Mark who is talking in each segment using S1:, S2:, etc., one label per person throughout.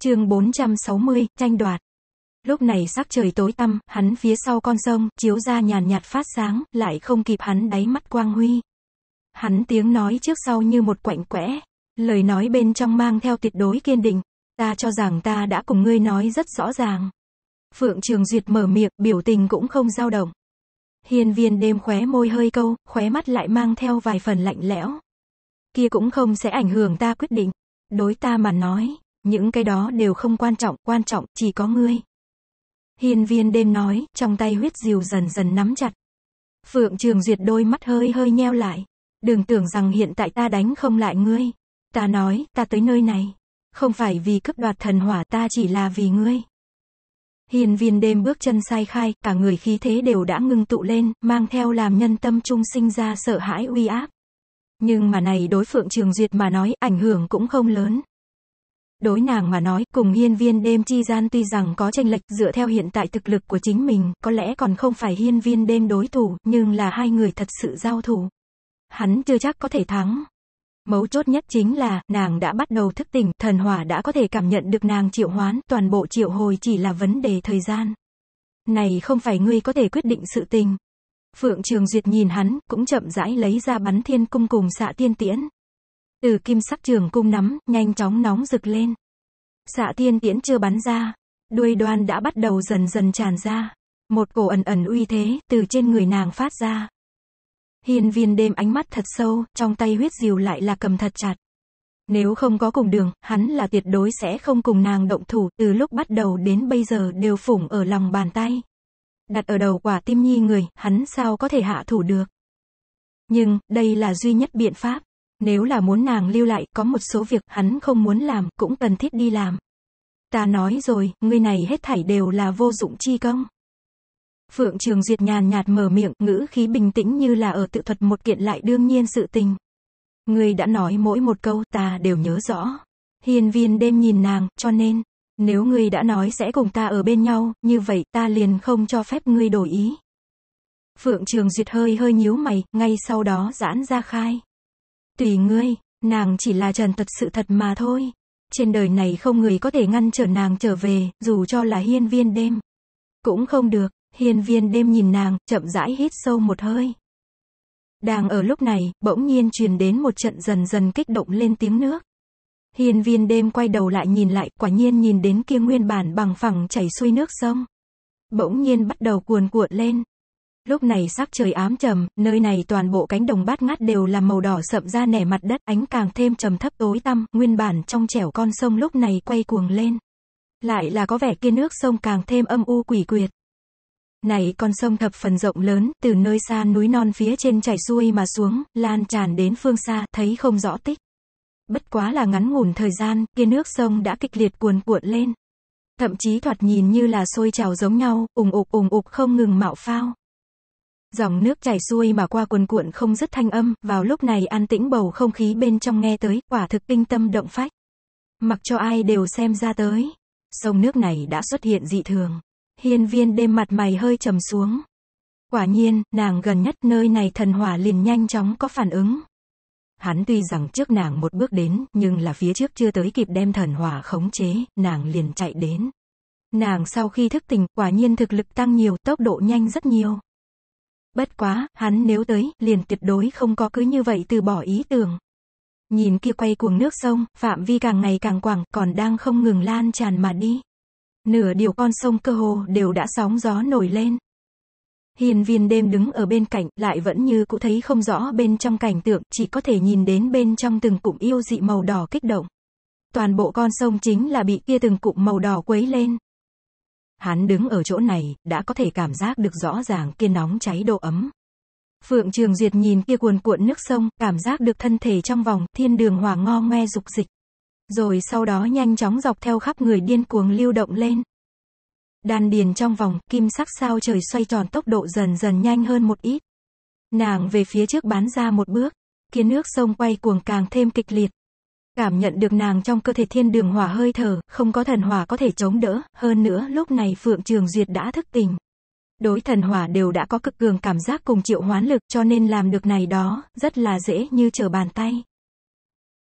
S1: chương 460, tranh đoạt. Lúc này sắc trời tối tăm, hắn phía sau con sông, chiếu ra nhàn nhạt phát sáng, lại không kịp hắn đáy mắt quang huy. Hắn tiếng nói trước sau như một quạnh quẽ, lời nói bên trong mang theo tuyệt đối kiên định, ta cho rằng ta đã cùng ngươi nói rất rõ ràng. Phượng Trường Duyệt mở miệng, biểu tình cũng không dao động. hiền viên đêm khóe môi hơi câu, khóe mắt lại mang theo vài phần lạnh lẽo. Kia cũng không sẽ ảnh hưởng ta quyết định. Đối ta mà nói, những cái đó đều không quan trọng, quan trọng chỉ có ngươi. Hiên viên đêm nói, trong tay huyết diều dần dần nắm chặt. Phượng Trường Duyệt đôi mắt hơi hơi nheo lại. Đừng tưởng rằng hiện tại ta đánh không lại ngươi. Ta nói, ta tới nơi này. Không phải vì cướp đoạt thần hỏa ta chỉ là vì ngươi. Hiền viên đêm bước chân sai khai, cả người khí thế đều đã ngưng tụ lên, mang theo làm nhân tâm trung sinh ra sợ hãi uy áp. Nhưng mà này đối Phượng Trường Duyệt mà nói, ảnh hưởng cũng không lớn. Đối nàng mà nói, cùng hiên viên đêm chi gian tuy rằng có tranh lệch dựa theo hiện tại thực lực của chính mình, có lẽ còn không phải hiên viên đêm đối thủ, nhưng là hai người thật sự giao thủ. Hắn chưa chắc có thể thắng. Mấu chốt nhất chính là, nàng đã bắt đầu thức tỉnh, thần hỏa đã có thể cảm nhận được nàng triệu hoán, toàn bộ triệu hồi chỉ là vấn đề thời gian. Này không phải ngươi có thể quyết định sự tình. Phượng Trường Duyệt nhìn hắn, cũng chậm rãi lấy ra bắn thiên cung cùng xạ tiên tiễn. Từ kim sắc trường cung nắm, nhanh chóng nóng rực lên. Xạ thiên tiễn chưa bắn ra, đuôi đoan đã bắt đầu dần dần tràn ra. Một cổ ẩn ẩn uy thế, từ trên người nàng phát ra. Hiên viên đêm ánh mắt thật sâu, trong tay huyết diều lại là cầm thật chặt. Nếu không có cùng đường, hắn là tuyệt đối sẽ không cùng nàng động thủ, từ lúc bắt đầu đến bây giờ đều phủng ở lòng bàn tay. Đặt ở đầu quả tim nhi người, hắn sao có thể hạ thủ được. Nhưng, đây là duy nhất biện pháp. Nếu là muốn nàng lưu lại, có một số việc hắn không muốn làm, cũng cần thiết đi làm. Ta nói rồi, ngươi này hết thảy đều là vô dụng chi công. Phượng Trường Duyệt nhàn nhạt mở miệng, ngữ khí bình tĩnh như là ở tự thuật một kiện lại đương nhiên sự tình. Ngươi đã nói mỗi một câu ta đều nhớ rõ. hiền viên đêm nhìn nàng, cho nên, nếu ngươi đã nói sẽ cùng ta ở bên nhau, như vậy ta liền không cho phép ngươi đổi ý. Phượng Trường Duyệt hơi hơi nhíu mày, ngay sau đó giãn ra khai. Tùy ngươi, nàng chỉ là trần thật sự thật mà thôi. Trên đời này không người có thể ngăn trở nàng trở về, dù cho là hiên viên đêm. Cũng không được, hiên viên đêm nhìn nàng, chậm rãi hít sâu một hơi. Đang ở lúc này, bỗng nhiên truyền đến một trận dần dần kích động lên tiếng nước. Hiên viên đêm quay đầu lại nhìn lại, quả nhiên nhìn đến kia nguyên bản bằng phẳng chảy xuôi nước sông. Bỗng nhiên bắt đầu cuồn cuộn lên, Lúc này sắc trời ám trầm, nơi này toàn bộ cánh đồng bát ngát đều là màu đỏ sậm ra nẻ mặt đất, ánh càng thêm trầm thấp tối tăm, nguyên bản trong trẻo con sông lúc này quay cuồng lên. Lại là có vẻ kia nước sông càng thêm âm u quỷ quyệt. Này con sông thập phần rộng lớn, từ nơi xa núi non phía trên chảy xuôi mà xuống, lan tràn đến phương xa, thấy không rõ tích. Bất quá là ngắn ngủn thời gian, kia nước sông đã kịch liệt cuồn cuộn lên. Thậm chí thoạt nhìn như là sôi trào giống nhau, ủng ục ủng ục không ngừng mạo phao. Dòng nước chảy xuôi mà qua cuồn cuộn không dứt thanh âm, vào lúc này an tĩnh bầu không khí bên trong nghe tới, quả thực kinh tâm động phách. Mặc cho ai đều xem ra tới. Sông nước này đã xuất hiện dị thường. Hiên viên đêm mặt mày hơi trầm xuống. Quả nhiên, nàng gần nhất nơi này thần hỏa liền nhanh chóng có phản ứng. Hắn tuy rằng trước nàng một bước đến, nhưng là phía trước chưa tới kịp đem thần hỏa khống chế, nàng liền chạy đến. Nàng sau khi thức tỉnh, quả nhiên thực lực tăng nhiều, tốc độ nhanh rất nhiều. Bất quá, hắn nếu tới, liền tuyệt đối không có cứ như vậy từ bỏ ý tưởng. Nhìn kia quay cuồng nước sông, phạm vi càng ngày càng quảng, còn đang không ngừng lan tràn mà đi. Nửa điều con sông cơ hồ đều đã sóng gió nổi lên. Hiền viên đêm đứng ở bên cạnh, lại vẫn như cũ thấy không rõ bên trong cảnh tượng, chỉ có thể nhìn đến bên trong từng cụm yêu dị màu đỏ kích động. Toàn bộ con sông chính là bị kia từng cụm màu đỏ quấy lên. Hắn đứng ở chỗ này, đã có thể cảm giác được rõ ràng kia nóng cháy độ ấm. Phượng Trường Duyệt nhìn kia cuồn cuộn nước sông, cảm giác được thân thể trong vòng, thiên đường hòa ngo ngoe dục dịch. Rồi sau đó nhanh chóng dọc theo khắp người điên cuồng lưu động lên. Đan điền trong vòng, kim sắc sao trời xoay tròn tốc độ dần dần nhanh hơn một ít. Nàng về phía trước bán ra một bước, kia nước sông quay cuồng càng thêm kịch liệt cảm nhận được nàng trong cơ thể thiên đường hỏa hơi thở, không có thần hỏa có thể chống đỡ, hơn nữa lúc này Phượng Trường Duyệt đã thức tỉnh. Đối thần hỏa đều đã có cực cường cảm giác cùng triệu hoán lực cho nên làm được này đó, rất là dễ như trở bàn tay.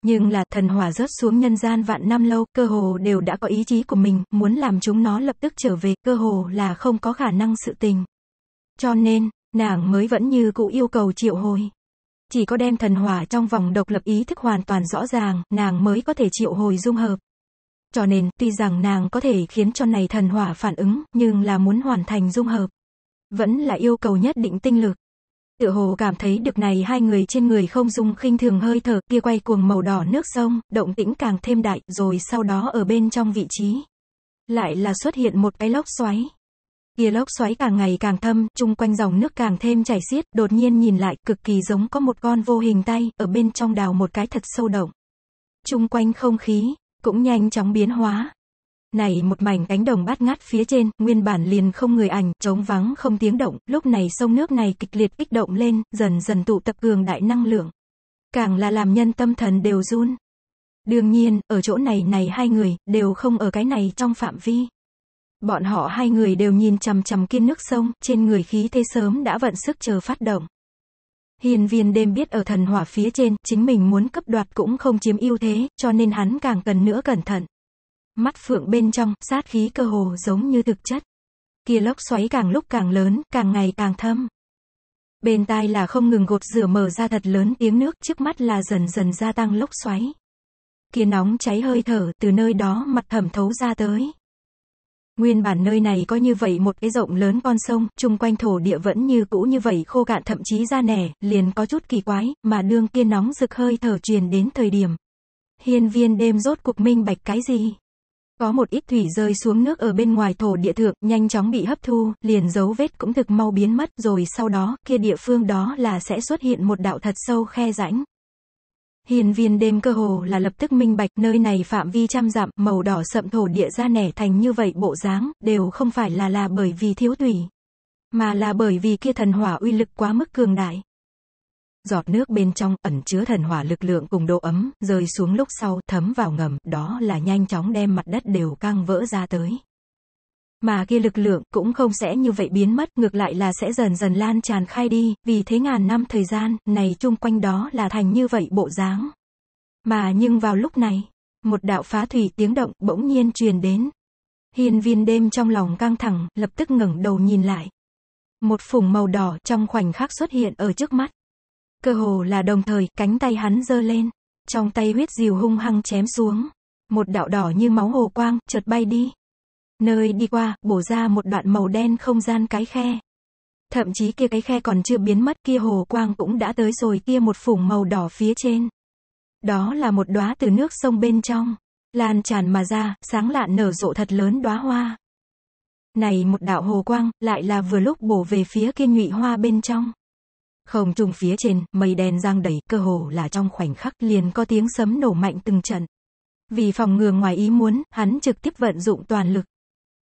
S1: Nhưng là thần hỏa rớt xuống nhân gian vạn năm lâu, cơ hồ đều đã có ý chí của mình, muốn làm chúng nó lập tức trở về, cơ hồ là không có khả năng sự tình. Cho nên, nàng mới vẫn như cũ yêu cầu triệu hồi. Chỉ có đem thần hỏa trong vòng độc lập ý thức hoàn toàn rõ ràng, nàng mới có thể triệu hồi dung hợp. Cho nên, tuy rằng nàng có thể khiến cho này thần hỏa phản ứng, nhưng là muốn hoàn thành dung hợp. Vẫn là yêu cầu nhất định tinh lực. Tựa hồ cảm thấy được này hai người trên người không dung khinh thường hơi thở, kia quay cuồng màu đỏ nước sông, động tĩnh càng thêm đại, rồi sau đó ở bên trong vị trí. Lại là xuất hiện một cái lốc xoáy. Kia lốc xoáy càng ngày càng thâm, chung quanh dòng nước càng thêm chảy xiết, đột nhiên nhìn lại, cực kỳ giống có một con vô hình tay, ở bên trong đào một cái thật sâu động. Chung quanh không khí, cũng nhanh chóng biến hóa. Này một mảnh cánh đồng bát ngát phía trên, nguyên bản liền không người ảnh, trống vắng không tiếng động, lúc này sông nước này kịch liệt kích động lên, dần dần tụ tập cường đại năng lượng. Càng là làm nhân tâm thần đều run. Đương nhiên, ở chỗ này này hai người, đều không ở cái này trong phạm vi. Bọn họ hai người đều nhìn chằm chằm kiên nước sông, trên người khí thế sớm đã vận sức chờ phát động. Hiền viên đêm biết ở thần hỏa phía trên, chính mình muốn cấp đoạt cũng không chiếm ưu thế, cho nên hắn càng cần nữa cẩn thận. Mắt phượng bên trong, sát khí cơ hồ giống như thực chất. Kia lốc xoáy càng lúc càng lớn, càng ngày càng thâm. Bên tai là không ngừng gột rửa mở ra thật lớn tiếng nước, trước mắt là dần dần gia tăng lốc xoáy. Kia nóng cháy hơi thở từ nơi đó mặt thẩm thấu ra tới. Nguyên bản nơi này có như vậy một cái rộng lớn con sông, chung quanh thổ địa vẫn như cũ như vậy khô cạn thậm chí ra nẻ, liền có chút kỳ quái, mà đương kia nóng rực hơi thở truyền đến thời điểm. Hiên viên đêm rốt cuộc minh bạch cái gì? Có một ít thủy rơi xuống nước ở bên ngoài thổ địa thượng, nhanh chóng bị hấp thu, liền dấu vết cũng thực mau biến mất, rồi sau đó, kia địa phương đó là sẽ xuất hiện một đạo thật sâu khe rãnh. Hiền viên đêm cơ hồ là lập tức minh bạch nơi này phạm vi trăm dặm, màu đỏ sậm thổ địa ra nẻ thành như vậy bộ dáng, đều không phải là là bởi vì thiếu tùy mà là bởi vì kia thần hỏa uy lực quá mức cường đại. Giọt nước bên trong ẩn chứa thần hỏa lực lượng cùng độ ấm, rơi xuống lúc sau thấm vào ngầm, đó là nhanh chóng đem mặt đất đều căng vỡ ra tới mà kia lực lượng cũng không sẽ như vậy biến mất, ngược lại là sẽ dần dần lan tràn khai đi, vì thế ngàn năm thời gian này chung quanh đó là thành như vậy bộ dáng. Mà nhưng vào lúc này, một đạo phá thủy tiếng động bỗng nhiên truyền đến. Hiên viên đêm trong lòng căng thẳng, lập tức ngẩng đầu nhìn lại. Một phủng màu đỏ trong khoảnh khắc xuất hiện ở trước mắt. Cơ hồ là đồng thời, cánh tay hắn giơ lên. Trong tay huyết diều hung hăng chém xuống. Một đạo đỏ như máu hồ quang, chợt bay đi. Nơi đi qua, bổ ra một đoạn màu đen không gian cái khe. Thậm chí kia cái khe còn chưa biến mất kia hồ quang cũng đã tới rồi kia một phủng màu đỏ phía trên. Đó là một đóa từ nước sông bên trong. Lan tràn mà ra, sáng lạn nở rộ thật lớn đóa hoa. Này một đạo hồ quang, lại là vừa lúc bổ về phía kia nhụy hoa bên trong. Không trùng phía trên, mây đen giang đầy, cơ hồ là trong khoảnh khắc liền có tiếng sấm nổ mạnh từng trận. Vì phòng ngừa ngoài ý muốn, hắn trực tiếp vận dụng toàn lực.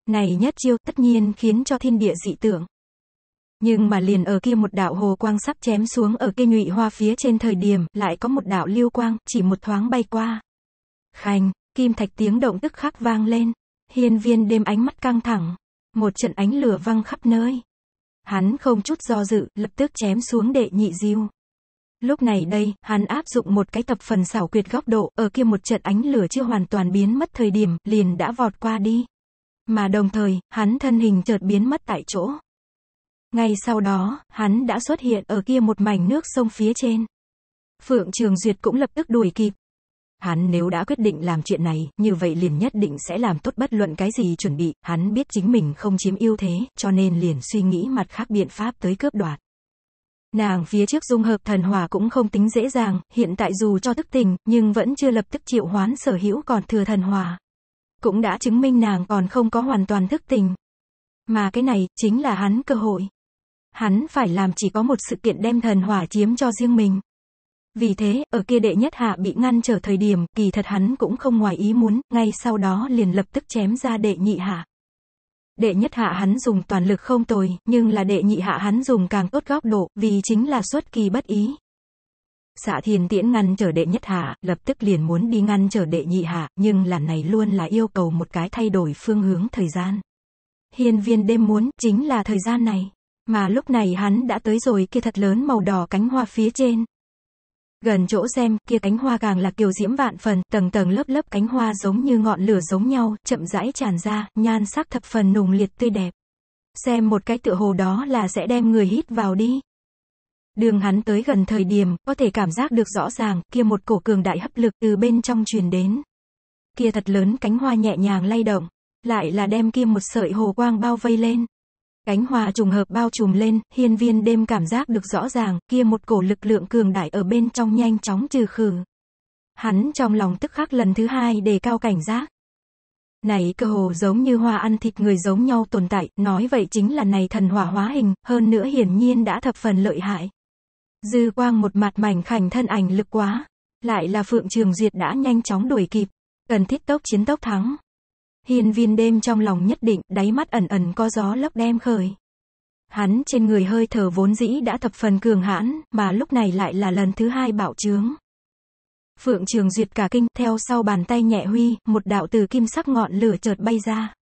S1: Này nhất chiêu tất nhiên khiến cho thiên địa dị tưởng. Nhưng mà liền ở kia một đạo hồ quang sắp chém xuống ở cây nhụy hoa phía trên thời điểm, lại có một đạo lưu quang, chỉ một thoáng bay qua. Khanh, kim thạch tiếng động tức khắc vang lên. Hiên viên đêm ánh mắt căng thẳng. Một trận ánh lửa văng khắp nơi. Hắn không chút do dự, lập tức chém xuống đệ nhị diêu. Lúc này đây, hắn áp dụng một cái tập phần xảo quyệt góc độ, ở kia một trận ánh lửa chưa hoàn toàn biến mất thời điểm, liền đã vọt qua đi mà đồng thời, hắn thân hình chợt biến mất tại chỗ. Ngay sau đó, hắn đã xuất hiện ở kia một mảnh nước sông phía trên. Phượng Trường Duyệt cũng lập tức đuổi kịp. Hắn nếu đã quyết định làm chuyện này, như vậy liền nhất định sẽ làm tốt bất luận cái gì chuẩn bị, hắn biết chính mình không chiếm ưu thế, cho nên liền suy nghĩ mặt khác biện pháp tới cướp đoạt. Nàng phía trước dung hợp thần hòa cũng không tính dễ dàng, hiện tại dù cho thức tình, nhưng vẫn chưa lập tức chịu hoán sở hữu còn thừa thần hòa cũng đã chứng minh nàng còn không có hoàn toàn thức tình. Mà cái này, chính là hắn cơ hội. Hắn phải làm chỉ có một sự kiện đem thần hỏa chiếm cho riêng mình. Vì thế, ở kia đệ nhất hạ bị ngăn trở thời điểm, kỳ thật hắn cũng không ngoài ý muốn, ngay sau đó liền lập tức chém ra đệ nhị hạ. Đệ nhất hạ hắn dùng toàn lực không tồi, nhưng là đệ nhị hạ hắn dùng càng tốt góc độ, vì chính là xuất kỳ bất ý, Xạ thiên tiễn ngăn trở đệ nhất hạ, lập tức liền muốn đi ngăn trở đệ nhị hạ, nhưng lần này luôn là yêu cầu một cái thay đổi phương hướng thời gian. Hiên viên đêm muốn, chính là thời gian này. Mà lúc này hắn đã tới rồi kia thật lớn màu đỏ cánh hoa phía trên. Gần chỗ xem, kia cánh hoa càng là kiều diễm vạn phần, tầng tầng lớp lớp cánh hoa giống như ngọn lửa giống nhau, chậm rãi tràn ra, nhan sắc thập phần nùng liệt tươi đẹp. Xem một cái tựa hồ đó là sẽ đem người hít vào đi. Đường hắn tới gần thời điểm, có thể cảm giác được rõ ràng, kia một cổ cường đại hấp lực từ bên trong truyền đến. Kia thật lớn cánh hoa nhẹ nhàng lay động, lại là đem kia một sợi hồ quang bao vây lên. Cánh hoa trùng hợp bao trùm lên, hiên viên đêm cảm giác được rõ ràng, kia một cổ lực lượng cường đại ở bên trong nhanh chóng trừ khử. Hắn trong lòng tức khắc lần thứ hai đề cao cảnh giác. Này cơ hồ giống như hoa ăn thịt người giống nhau tồn tại, nói vậy chính là này thần hỏa hóa hình, hơn nữa hiển nhiên đã thập phần lợi hại. Dư quang một mặt mảnh khảnh thân ảnh lực quá. Lại là Phượng Trường Duyệt đã nhanh chóng đuổi kịp. Cần thiết tốc chiến tốc thắng. Hiên viên đêm trong lòng nhất định, đáy mắt ẩn ẩn có gió lấp đem khởi. Hắn trên người hơi thở vốn dĩ đã thập phần cường hãn, mà lúc này lại là lần thứ hai bạo trướng. Phượng Trường Duyệt cả kinh, theo sau bàn tay nhẹ huy, một đạo từ kim sắc ngọn lửa chợt bay ra.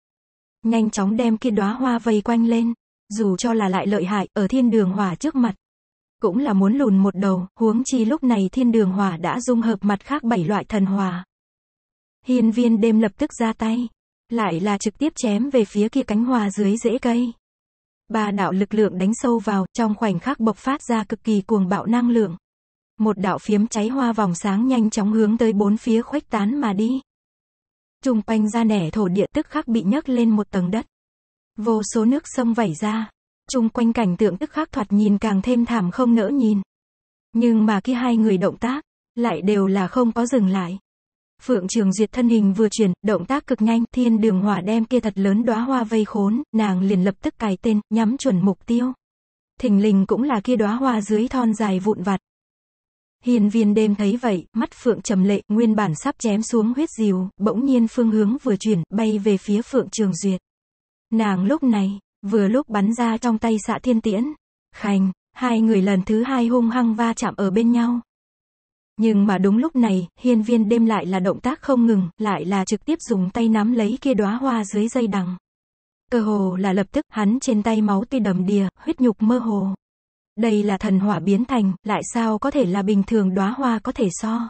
S1: Nhanh chóng đem kia đóa hoa vây quanh lên, dù cho là lại lợi hại, ở thiên đường hỏa trước mặt, cũng là muốn lùn một đầu, huống chi lúc này thiên đường hỏa đã dung hợp mặt khác bảy loại thần hỏa. Hiên viên đêm lập tức ra tay, lại là trực tiếp chém về phía kia cánh hòa dưới rễ cây. Ba đạo lực lượng đánh sâu vào, trong khoảnh khắc bộc phát ra cực kỳ cuồng bạo năng lượng. Một đạo phiếm cháy hoa vòng sáng nhanh chóng hướng tới bốn phía khuếch tán mà đi. Trùng quanh ra nẻ thổ địa tức khắc bị nhấc lên một tầng đất. Vô số nước sông vẩy ra, Trung quanh cảnh tượng tức khắc thoạt nhìn càng thêm thảm không nỡ nhìn. Nhưng mà khi hai người động tác, lại đều là không có dừng lại. Phượng Trường Duyệt thân hình vừa chuyển, động tác cực nhanh, thiên đường hỏa đem kia thật lớn đóa hoa vây khốn, nàng liền lập tức cài tên, nhắm chuẩn mục tiêu. Thình lình cũng là kia đóa hoa dưới thon dài vụn vặt. Hiền viên đêm thấy vậy, mắt Phượng trầm lệ, nguyên bản sắp chém xuống huyết diều, bỗng nhiên phương hướng vừa chuyển, bay về phía Phượng Trường Duyệt. Nàng lúc này, vừa lúc bắn ra trong tay xạ thiên tiễn. khanh hai người lần thứ hai hung hăng va chạm ở bên nhau. Nhưng mà đúng lúc này, hiên viên đêm lại là động tác không ngừng, lại là trực tiếp dùng tay nắm lấy kia đóa hoa dưới dây đằng. Cơ hồ là lập tức, hắn trên tay máu tươi đầm đìa, huyết nhục mơ hồ. Đây là thần hỏa biến thành, lại sao có thể là bình thường đóa hoa có thể so.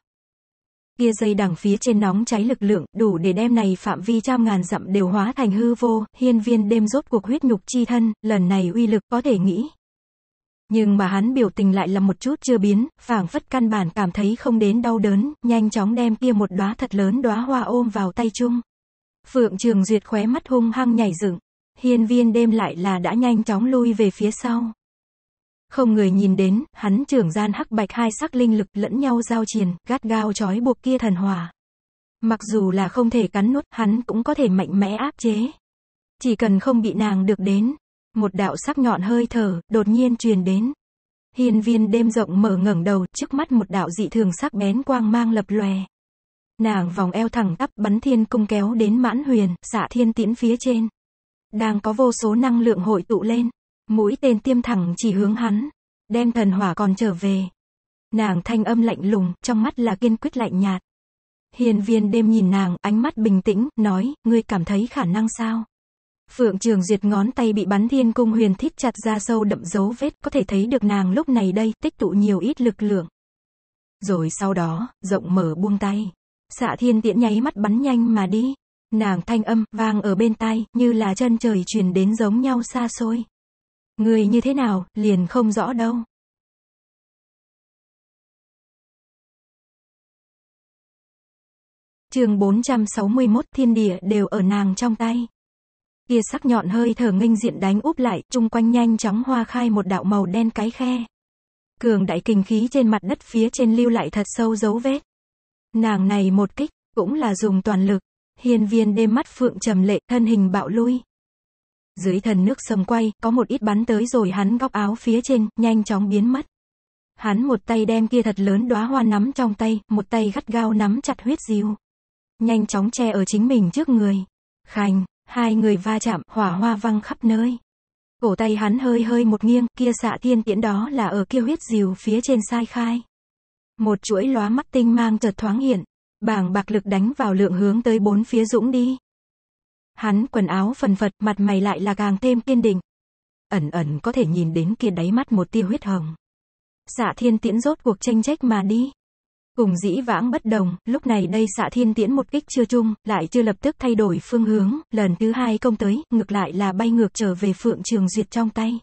S1: Kia dây đằng phía trên nóng cháy lực lượng, đủ để đem này phạm vi trăm ngàn dặm đều hóa thành hư vô, hiên viên đêm rốt cuộc huyết nhục chi thân, lần này uy lực có thể nghĩ. Nhưng mà hắn biểu tình lại là một chút chưa biến, phảng phất căn bản cảm thấy không đến đau đớn, nhanh chóng đem kia một đóa thật lớn đóa hoa ôm vào tay chung. Phượng Trường Duyệt khóe mắt hung hăng nhảy dựng. Hiên viên đêm lại là đã nhanh chóng lui về phía sau. Không người nhìn đến, hắn trưởng gian hắc bạch hai sắc linh lực lẫn nhau giao triền, gắt gao trói buộc kia thần hỏa. Mặc dù là không thể cắn nuốt, hắn cũng có thể mạnh mẽ áp chế. Chỉ cần không bị nàng được đến, một đạo sắc nhọn hơi thở, đột nhiên truyền đến. Hiên viên đêm rộng mở ngẩng đầu, trước mắt một đạo dị thường sắc bén quang mang lập lòe. Nàng vòng eo thẳng tắp bắn thiên cung kéo đến mãn huyền, xạ thiên tiễn phía trên. Đang có vô số năng lượng hội tụ lên. Mũi tên tiêm thẳng chỉ hướng hắn. Đem thần hỏa còn trở về. Nàng thanh âm lạnh lùng, trong mắt là kiên quyết lạnh nhạt. Hiền viên đêm nhìn nàng, ánh mắt bình tĩnh, nói, ngươi cảm thấy khả năng sao? Phượng Trường Duyệt ngón tay bị bắn thiên cung huyền thít chặt ra sâu đậm dấu vết, có thể thấy được nàng lúc này đây tích tụ nhiều ít lực lượng. Rồi sau đó, rộng mở buông tay. Xạ thiên tiễn nháy mắt bắn nhanh mà đi. Nàng thanh âm, vang ở bên tai, như là chân trời truyền đến giống nhau xa xôi. Người như thế nào, liền không rõ đâu. chương 461 thiên địa đều ở nàng trong tay. Kia sắc nhọn hơi thở nghênh diện đánh úp lại, chung quanh nhanh chóng hoa khai một đạo màu đen cái khe. Cường đại kinh khí trên mặt đất phía trên lưu lại thật sâu dấu vết. Nàng này một kích, cũng là dùng toàn lực. Hiền viên đêm mắt phượng trầm lệ, thân hình bạo lui. Dưới thần nước sầm quay, có một ít bắn tới rồi hắn góc áo phía trên, nhanh chóng biến mất. Hắn một tay đem kia thật lớn đóa hoa nắm trong tay, một tay gắt gao nắm chặt huyết diêu. Nhanh chóng che ở chính mình trước người. Khành, hai người va chạm, hỏa hoa văng khắp nơi. Cổ tay hắn hơi hơi một nghiêng, kia xạ thiên tiễn đó là ở kia huyết diều phía trên sai khai. Một chuỗi lóa mắt tinh mang chợt thoáng hiện, bảng bạc lực đánh vào lượng hướng tới bốn phía dũng đi. Hắn quần áo phần phật, mặt mày lại là càng thêm kiên định. Ẩn ẩn có thể nhìn đến kia đáy mắt một tia huyết hồng. Xạ thiên tiễn rốt cuộc tranh trách mà đi. Cùng dĩ vãng bất đồng, lúc này đây xạ thiên tiễn một kích chưa chung, lại chưa lập tức thay đổi phương hướng, lần thứ hai công tới, ngược lại là bay ngược trở về phượng trường duyệt trong tay.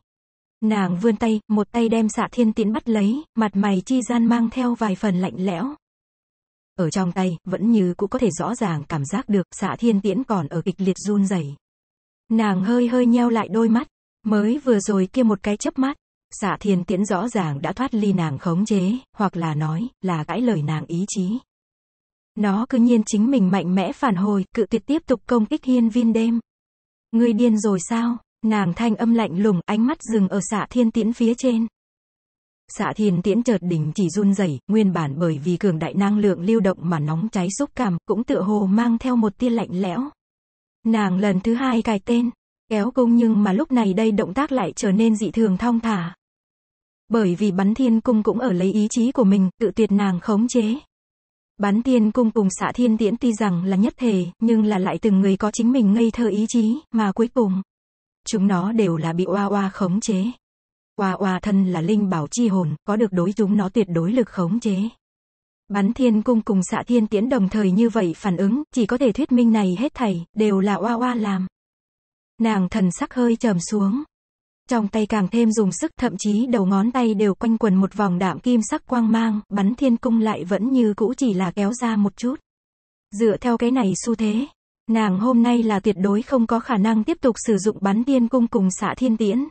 S1: Nàng vươn tay, một tay đem xạ thiên tiễn bắt lấy, mặt mày chi gian mang theo vài phần lạnh lẽo. Ở trong tay, vẫn như cũ có thể rõ ràng cảm giác được xạ thiên tiễn còn ở kịch liệt run rẩy. Nàng hơi hơi nheo lại đôi mắt, mới vừa rồi kia một cái chớp mắt, xạ thiên tiễn rõ ràng đã thoát ly nàng khống chế, hoặc là nói, là cãi lời nàng ý chí. Nó cứ nhiên chính mình mạnh mẽ phản hồi, cự tuyệt tiếp tục công kích hiên viên đêm. Người điên rồi sao? Nàng thanh âm lạnh lùng, ánh mắt dừng ở xạ thiên tiễn phía trên xạ thiên tiễn chợt đỉnh chỉ run rẩy nguyên bản bởi vì cường đại năng lượng lưu động mà nóng cháy xúc cảm, cũng tựa hồ mang theo một tia lạnh lẽo. Nàng lần thứ hai cài tên, kéo cung nhưng mà lúc này đây động tác lại trở nên dị thường thong thả. Bởi vì bắn thiên cung cũng ở lấy ý chí của mình, tự tuyệt nàng khống chế. Bắn thiên cung cùng xạ thiên tiễn tuy rằng là nhất thể, nhưng là lại từng người có chính mình ngây thơ ý chí, mà cuối cùng, chúng nó đều là bị oa oa khống chế. Oa oa thân là linh bảo chi hồn, có được đối chúng nó tuyệt đối lực khống chế. Bắn thiên cung cùng xạ thiên tiễn đồng thời như vậy phản ứng, chỉ có thể thuyết minh này hết thầy đều là oa oa làm. Nàng thần sắc hơi trầm xuống. Trong tay càng thêm dùng sức thậm chí đầu ngón tay đều quanh quần một vòng đạm kim sắc quang mang, bắn thiên cung lại vẫn như cũ chỉ là kéo ra một chút. Dựa theo cái này xu thế, nàng hôm nay là tuyệt đối không có khả năng tiếp tục sử dụng bắn thiên cung cùng xạ thiên tiễn.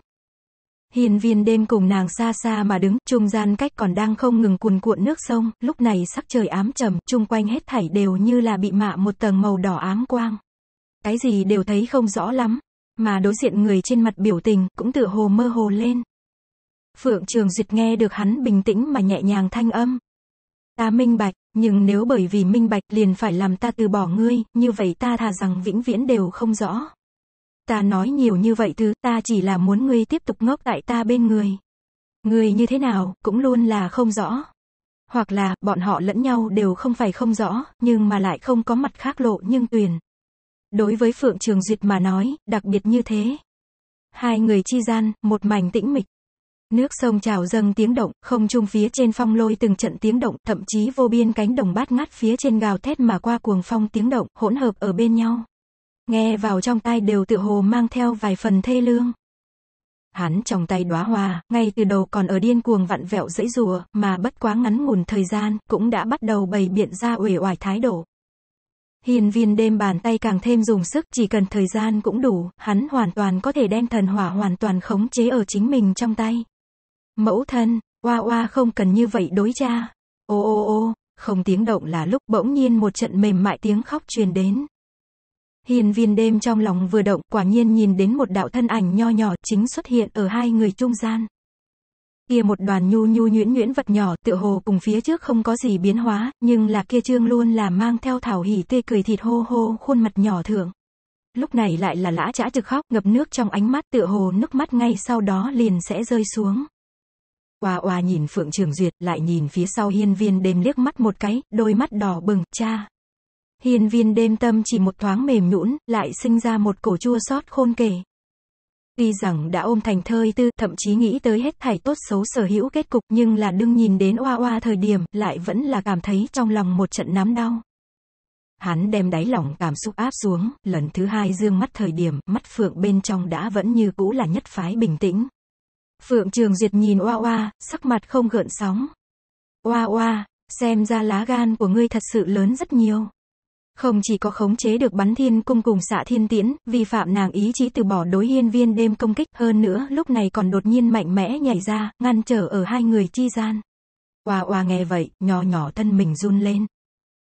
S1: Hiền viên đêm cùng nàng xa xa mà đứng, trung gian cách còn đang không ngừng cuồn cuộn nước sông, lúc này sắc trời ám trầm, chung quanh hết thảy đều như là bị mạ một tầng màu đỏ ám quang. Cái gì đều thấy không rõ lắm, mà đối diện người trên mặt biểu tình cũng tựa hồ mơ hồ lên. Phượng Trường Duyệt nghe được hắn bình tĩnh mà nhẹ nhàng thanh âm. Ta minh bạch, nhưng nếu bởi vì minh bạch liền phải làm ta từ bỏ ngươi, như vậy ta thà rằng vĩnh viễn đều không rõ ta nói nhiều như vậy thứ, ta chỉ là muốn ngươi tiếp tục ngốc tại ta bên người. người như thế nào, cũng luôn là không rõ. Hoặc là, bọn họ lẫn nhau đều không phải không rõ, nhưng mà lại không có mặt khác lộ nhưng tuyền. Đối với Phượng Trường Duyệt mà nói, đặc biệt như thế. Hai người chi gian, một mảnh tĩnh mịch. Nước sông trào dâng tiếng động, không trung phía trên phong lôi từng trận tiếng động, thậm chí vô biên cánh đồng bát ngát phía trên gào thét mà qua cuồng phong tiếng động, hỗn hợp ở bên nhau nghe vào trong tai đều tự hồ mang theo vài phần thê lương. Hắn trong tay đóa hoa, ngay từ đầu còn ở điên cuồng vặn vẹo dãy rùa, mà bất quá ngắn ngủn thời gian, cũng đã bắt đầu bày biện ra uể oải thái độ. Hiền viên đêm bàn tay càng thêm dùng sức, chỉ cần thời gian cũng đủ, hắn hoàn toàn có thể đem thần hỏa hoàn toàn khống chế ở chính mình trong tay. Mẫu thân, oa oa không cần như vậy đối cha. Ô ô ô, không tiếng động là lúc bỗng nhiên một trận mềm mại tiếng khóc truyền đến. Hiên viên đêm trong lòng vừa động, quả nhiên nhìn đến một đạo thân ảnh nho nhỏ chính xuất hiện ở hai người trung gian. Kia một đoàn nhu nhu nhuyễn nhuyễn vật nhỏ tựa hồ cùng phía trước không có gì biến hóa, nhưng là kia trương luôn là mang theo thảo hỉ tê cười thịt hô hô khuôn mặt nhỏ thượng. Lúc này lại là lã chã trực khóc, ngập nước trong ánh mắt tựa hồ nước mắt ngay sau đó liền sẽ rơi xuống. Oa oa nhìn Phượng Trường Duyệt, lại nhìn phía sau hiên viên đêm liếc mắt một cái, đôi mắt đỏ bừng, cha hiên viên đêm tâm chỉ một thoáng mềm nhũn, lại sinh ra một cổ chua xót khôn kể. Tuy rằng đã ôm thành thơi tư, thậm chí nghĩ tới hết thảy tốt xấu sở hữu kết cục nhưng là đương nhìn đến oa oa thời điểm, lại vẫn là cảm thấy trong lòng một trận nắm đau. Hắn đem đáy lòng cảm xúc áp xuống, lần thứ hai dương mắt thời điểm, mắt phượng bên trong đã vẫn như cũ là nhất phái bình tĩnh. Phượng Trường diệt nhìn oa oa, sắc mặt không gợn sóng. Oa oa, xem ra lá gan của ngươi thật sự lớn rất nhiều. Không chỉ có khống chế được bắn thiên cung cùng xạ thiên tiễn, vi phạm nàng ý chí từ bỏ đối hiên viên đêm công kích, hơn nữa lúc này còn đột nhiên mạnh mẽ nhảy ra, ngăn trở ở hai người chi gian. Oa oa nghe vậy, nhỏ nhỏ thân mình run lên.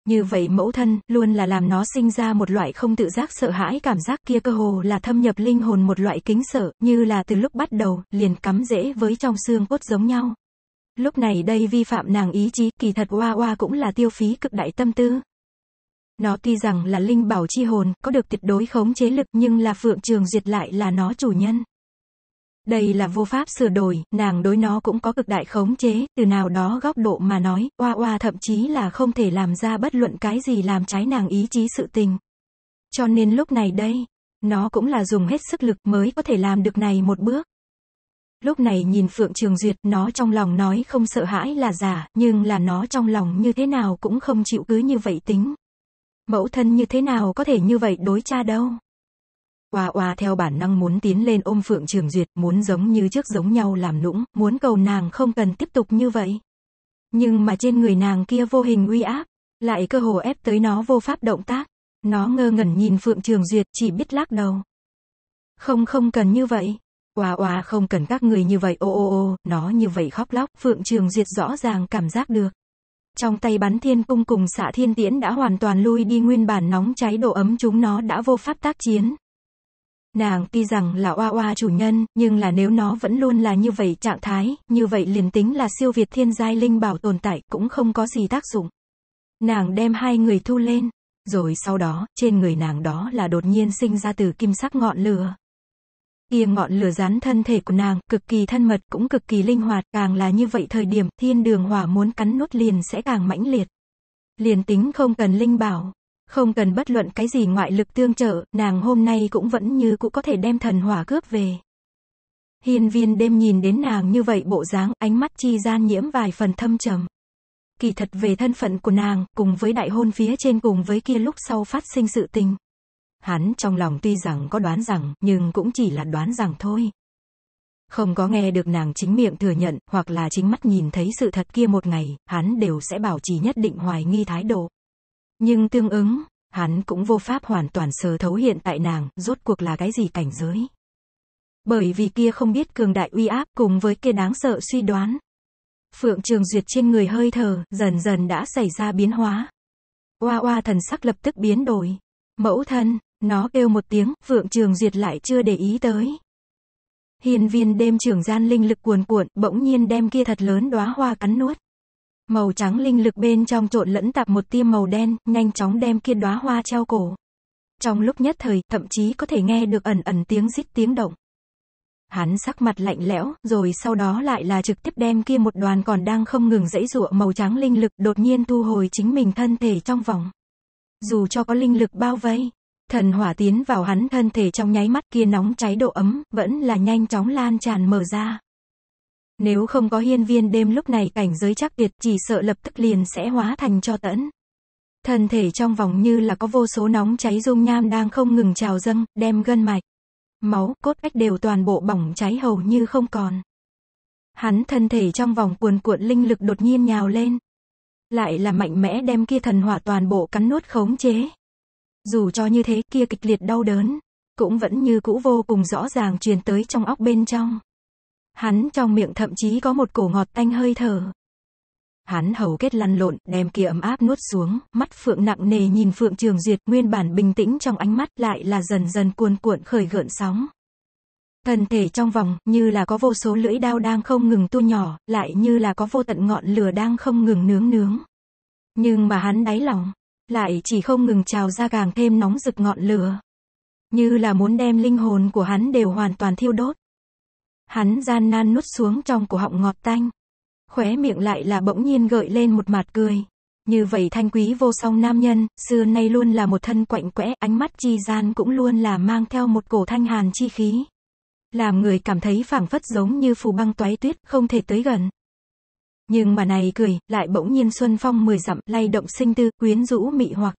S1: Như vậy mẫu thân, luôn là làm nó sinh ra một loại không tự giác sợ hãi cảm giác kia cơ hồ là thâm nhập linh hồn một loại kính sợ, như là từ lúc bắt đầu, liền cắm rễ với trong xương cốt giống nhau. Lúc này đây vi phạm nàng ý chí, kỳ thật oa oa cũng là tiêu phí cực đại tâm tư, nó tuy rằng là linh bảo chi hồn, có được tuyệt đối khống chế lực nhưng là Phượng Trường diệt lại là nó chủ nhân. Đây là vô pháp sửa đổi, nàng đối nó cũng có cực đại khống chế, từ nào đó góc độ mà nói, oa oa thậm chí là không thể làm ra bất luận cái gì làm trái nàng ý chí sự tình. Cho nên lúc này đây, nó cũng là dùng hết sức lực mới có thể làm được này một bước. Lúc này nhìn Phượng Trường Duyệt, nó trong lòng nói không sợ hãi là giả, nhưng là nó trong lòng như thế nào cũng không chịu cứ như vậy tính. Mẫu thân như thế nào có thể như vậy đối cha đâu. Oa oa theo bản năng muốn tiến lên ôm Phượng Trường Duyệt, muốn giống như trước giống nhau làm nũng, muốn cầu nàng không cần tiếp tục như vậy. Nhưng mà trên người nàng kia vô hình uy áp, lại cơ hồ ép tới nó vô pháp động tác. Nó ngơ ngẩn nhìn Phượng Trường Duyệt chỉ biết lắc đầu. Không không cần như vậy. Oa oa không cần các người như vậy ô ô ô, nó như vậy khóc lóc, Phượng Trường Duyệt rõ ràng cảm giác được trong tay bắn thiên cung cùng xạ thiên tiễn đã hoàn toàn lui đi nguyên bản nóng cháy độ ấm chúng nó đã vô pháp tác chiến. Nàng tuy rằng là oa oa chủ nhân, nhưng là nếu nó vẫn luôn là như vậy trạng thái, như vậy liền tính là siêu việt thiên giai linh bảo tồn tại cũng không có gì tác dụng. Nàng đem hai người thu lên, rồi sau đó, trên người nàng đó là đột nhiên sinh ra từ kim sắc ngọn lửa, kia ngọn lửa dán thân thể của nàng, cực kỳ thân mật cũng cực kỳ linh hoạt, càng là như vậy thời điểm, thiên đường hỏa muốn cắn nuốt liền sẽ càng mãnh liệt. Liền tính không cần linh bảo, không cần bất luận cái gì ngoại lực tương trợ, nàng hôm nay cũng vẫn như cũ có thể đem thần hỏa cướp về. Hiên viên đêm nhìn đến nàng như vậy bộ dáng, ánh mắt chi gian nhiễm vài phần thâm trầm. Kỳ thật về thân phận của nàng, cùng với đại hôn phía trên cùng với kia lúc sau phát sinh sự tình, hắn trong lòng tuy rằng có đoán rằng nhưng cũng chỉ là đoán rằng thôi. Không có nghe được nàng chính miệng thừa nhận hoặc là chính mắt nhìn thấy sự thật kia một ngày, hắn đều sẽ bảo trì nhất định hoài nghi thái độ. Nhưng tương ứng, hắn cũng vô pháp hoàn toàn sờ thấu hiện tại nàng, rốt cuộc là cái gì cảnh giới. Bởi vì kia không biết cường đại uy áp cùng với kia đáng sợ suy đoán. Phượng Trường Duyệt trên người hơi thở, dần dần đã xảy ra biến hóa. Oa oa thần sắc lập tức biến đổi. Mẫu thân, nó kêu một tiếng, Phượng Trường Duyệt lại chưa để ý tới. Hiền viên đêm trưởng gian linh lực cuồn cuộn, bỗng nhiên đem kia thật lớn đóa hoa cắn nuốt. Màu trắng linh lực bên trong trộn lẫn tạp một tia màu đen, nhanh chóng đem kia đóa hoa treo cổ. Trong lúc nhất thời, thậm chí có thể nghe được ẩn ẩn tiếng rít tiếng động. Hắn sắc mặt lạnh lẽo, rồi sau đó lại là trực tiếp đem kia một đoàn còn đang không ngừng dãy rụa màu trắng linh lực đột nhiên thu hồi chính mình thân thể trong vòng. Dù cho có linh lực bao vây, Thần hỏa tiến vào hắn thân thể trong nháy mắt kia nóng cháy độ ấm, vẫn là nhanh chóng lan tràn mở ra. Nếu không có hiên viên đêm lúc này cảnh giới chắc tuyệt chỉ sợ lập tức liền sẽ hóa thành cho tẫn. Thân thể trong vòng như là có vô số nóng cháy dung nham đang không ngừng trào dâng, đem gân mạch. Máu, cốt cách đều toàn bộ bỏng cháy hầu như không còn. Hắn thân thể trong vòng cuồn cuộn linh lực đột nhiên nhào lên. Lại là mạnh mẽ đem kia thần hỏa toàn bộ cắn nuốt khống chế. Dù cho như thế kia kịch liệt đau đớn, cũng vẫn như cũ vô cùng rõ ràng truyền tới trong óc bên trong. Hắn trong miệng thậm chí có một cổ ngọt tanh hơi thở. Hắn hầu kết lăn lộn, đem kia ấm áp nuốt xuống, mắt phượng nặng nề nhìn phượng trường duyệt nguyên bản bình tĩnh trong ánh mắt lại là dần dần cuồn cuộn khởi gợn sóng. Thân thể trong vòng, như là có vô số lưỡi đao đang không ngừng tu nhỏ, lại như là có vô tận ngọn lửa đang không ngừng nướng nướng. Nhưng mà hắn đáy lòng, lại chỉ không ngừng trào ra càng thêm nóng rực ngọn lửa. Như là muốn đem linh hồn của hắn đều hoàn toàn thiêu đốt. Hắn gian nan nuốt xuống trong cổ họng ngọt tanh. Khóe miệng lại là bỗng nhiên gợi lên một mặt cười. Như vậy thanh quý vô song nam nhân, xưa nay luôn là một thân quạnh quẽ, ánh mắt chi gian cũng luôn là mang theo một cổ thanh hàn chi khí. Làm người cảm thấy phảng phất giống như phù băng toái tuyết, không thể tới gần nhưng mà này cười, lại bỗng nhiên xuân phong mười dặm, lay động sinh tư, quyến rũ mị hoặc.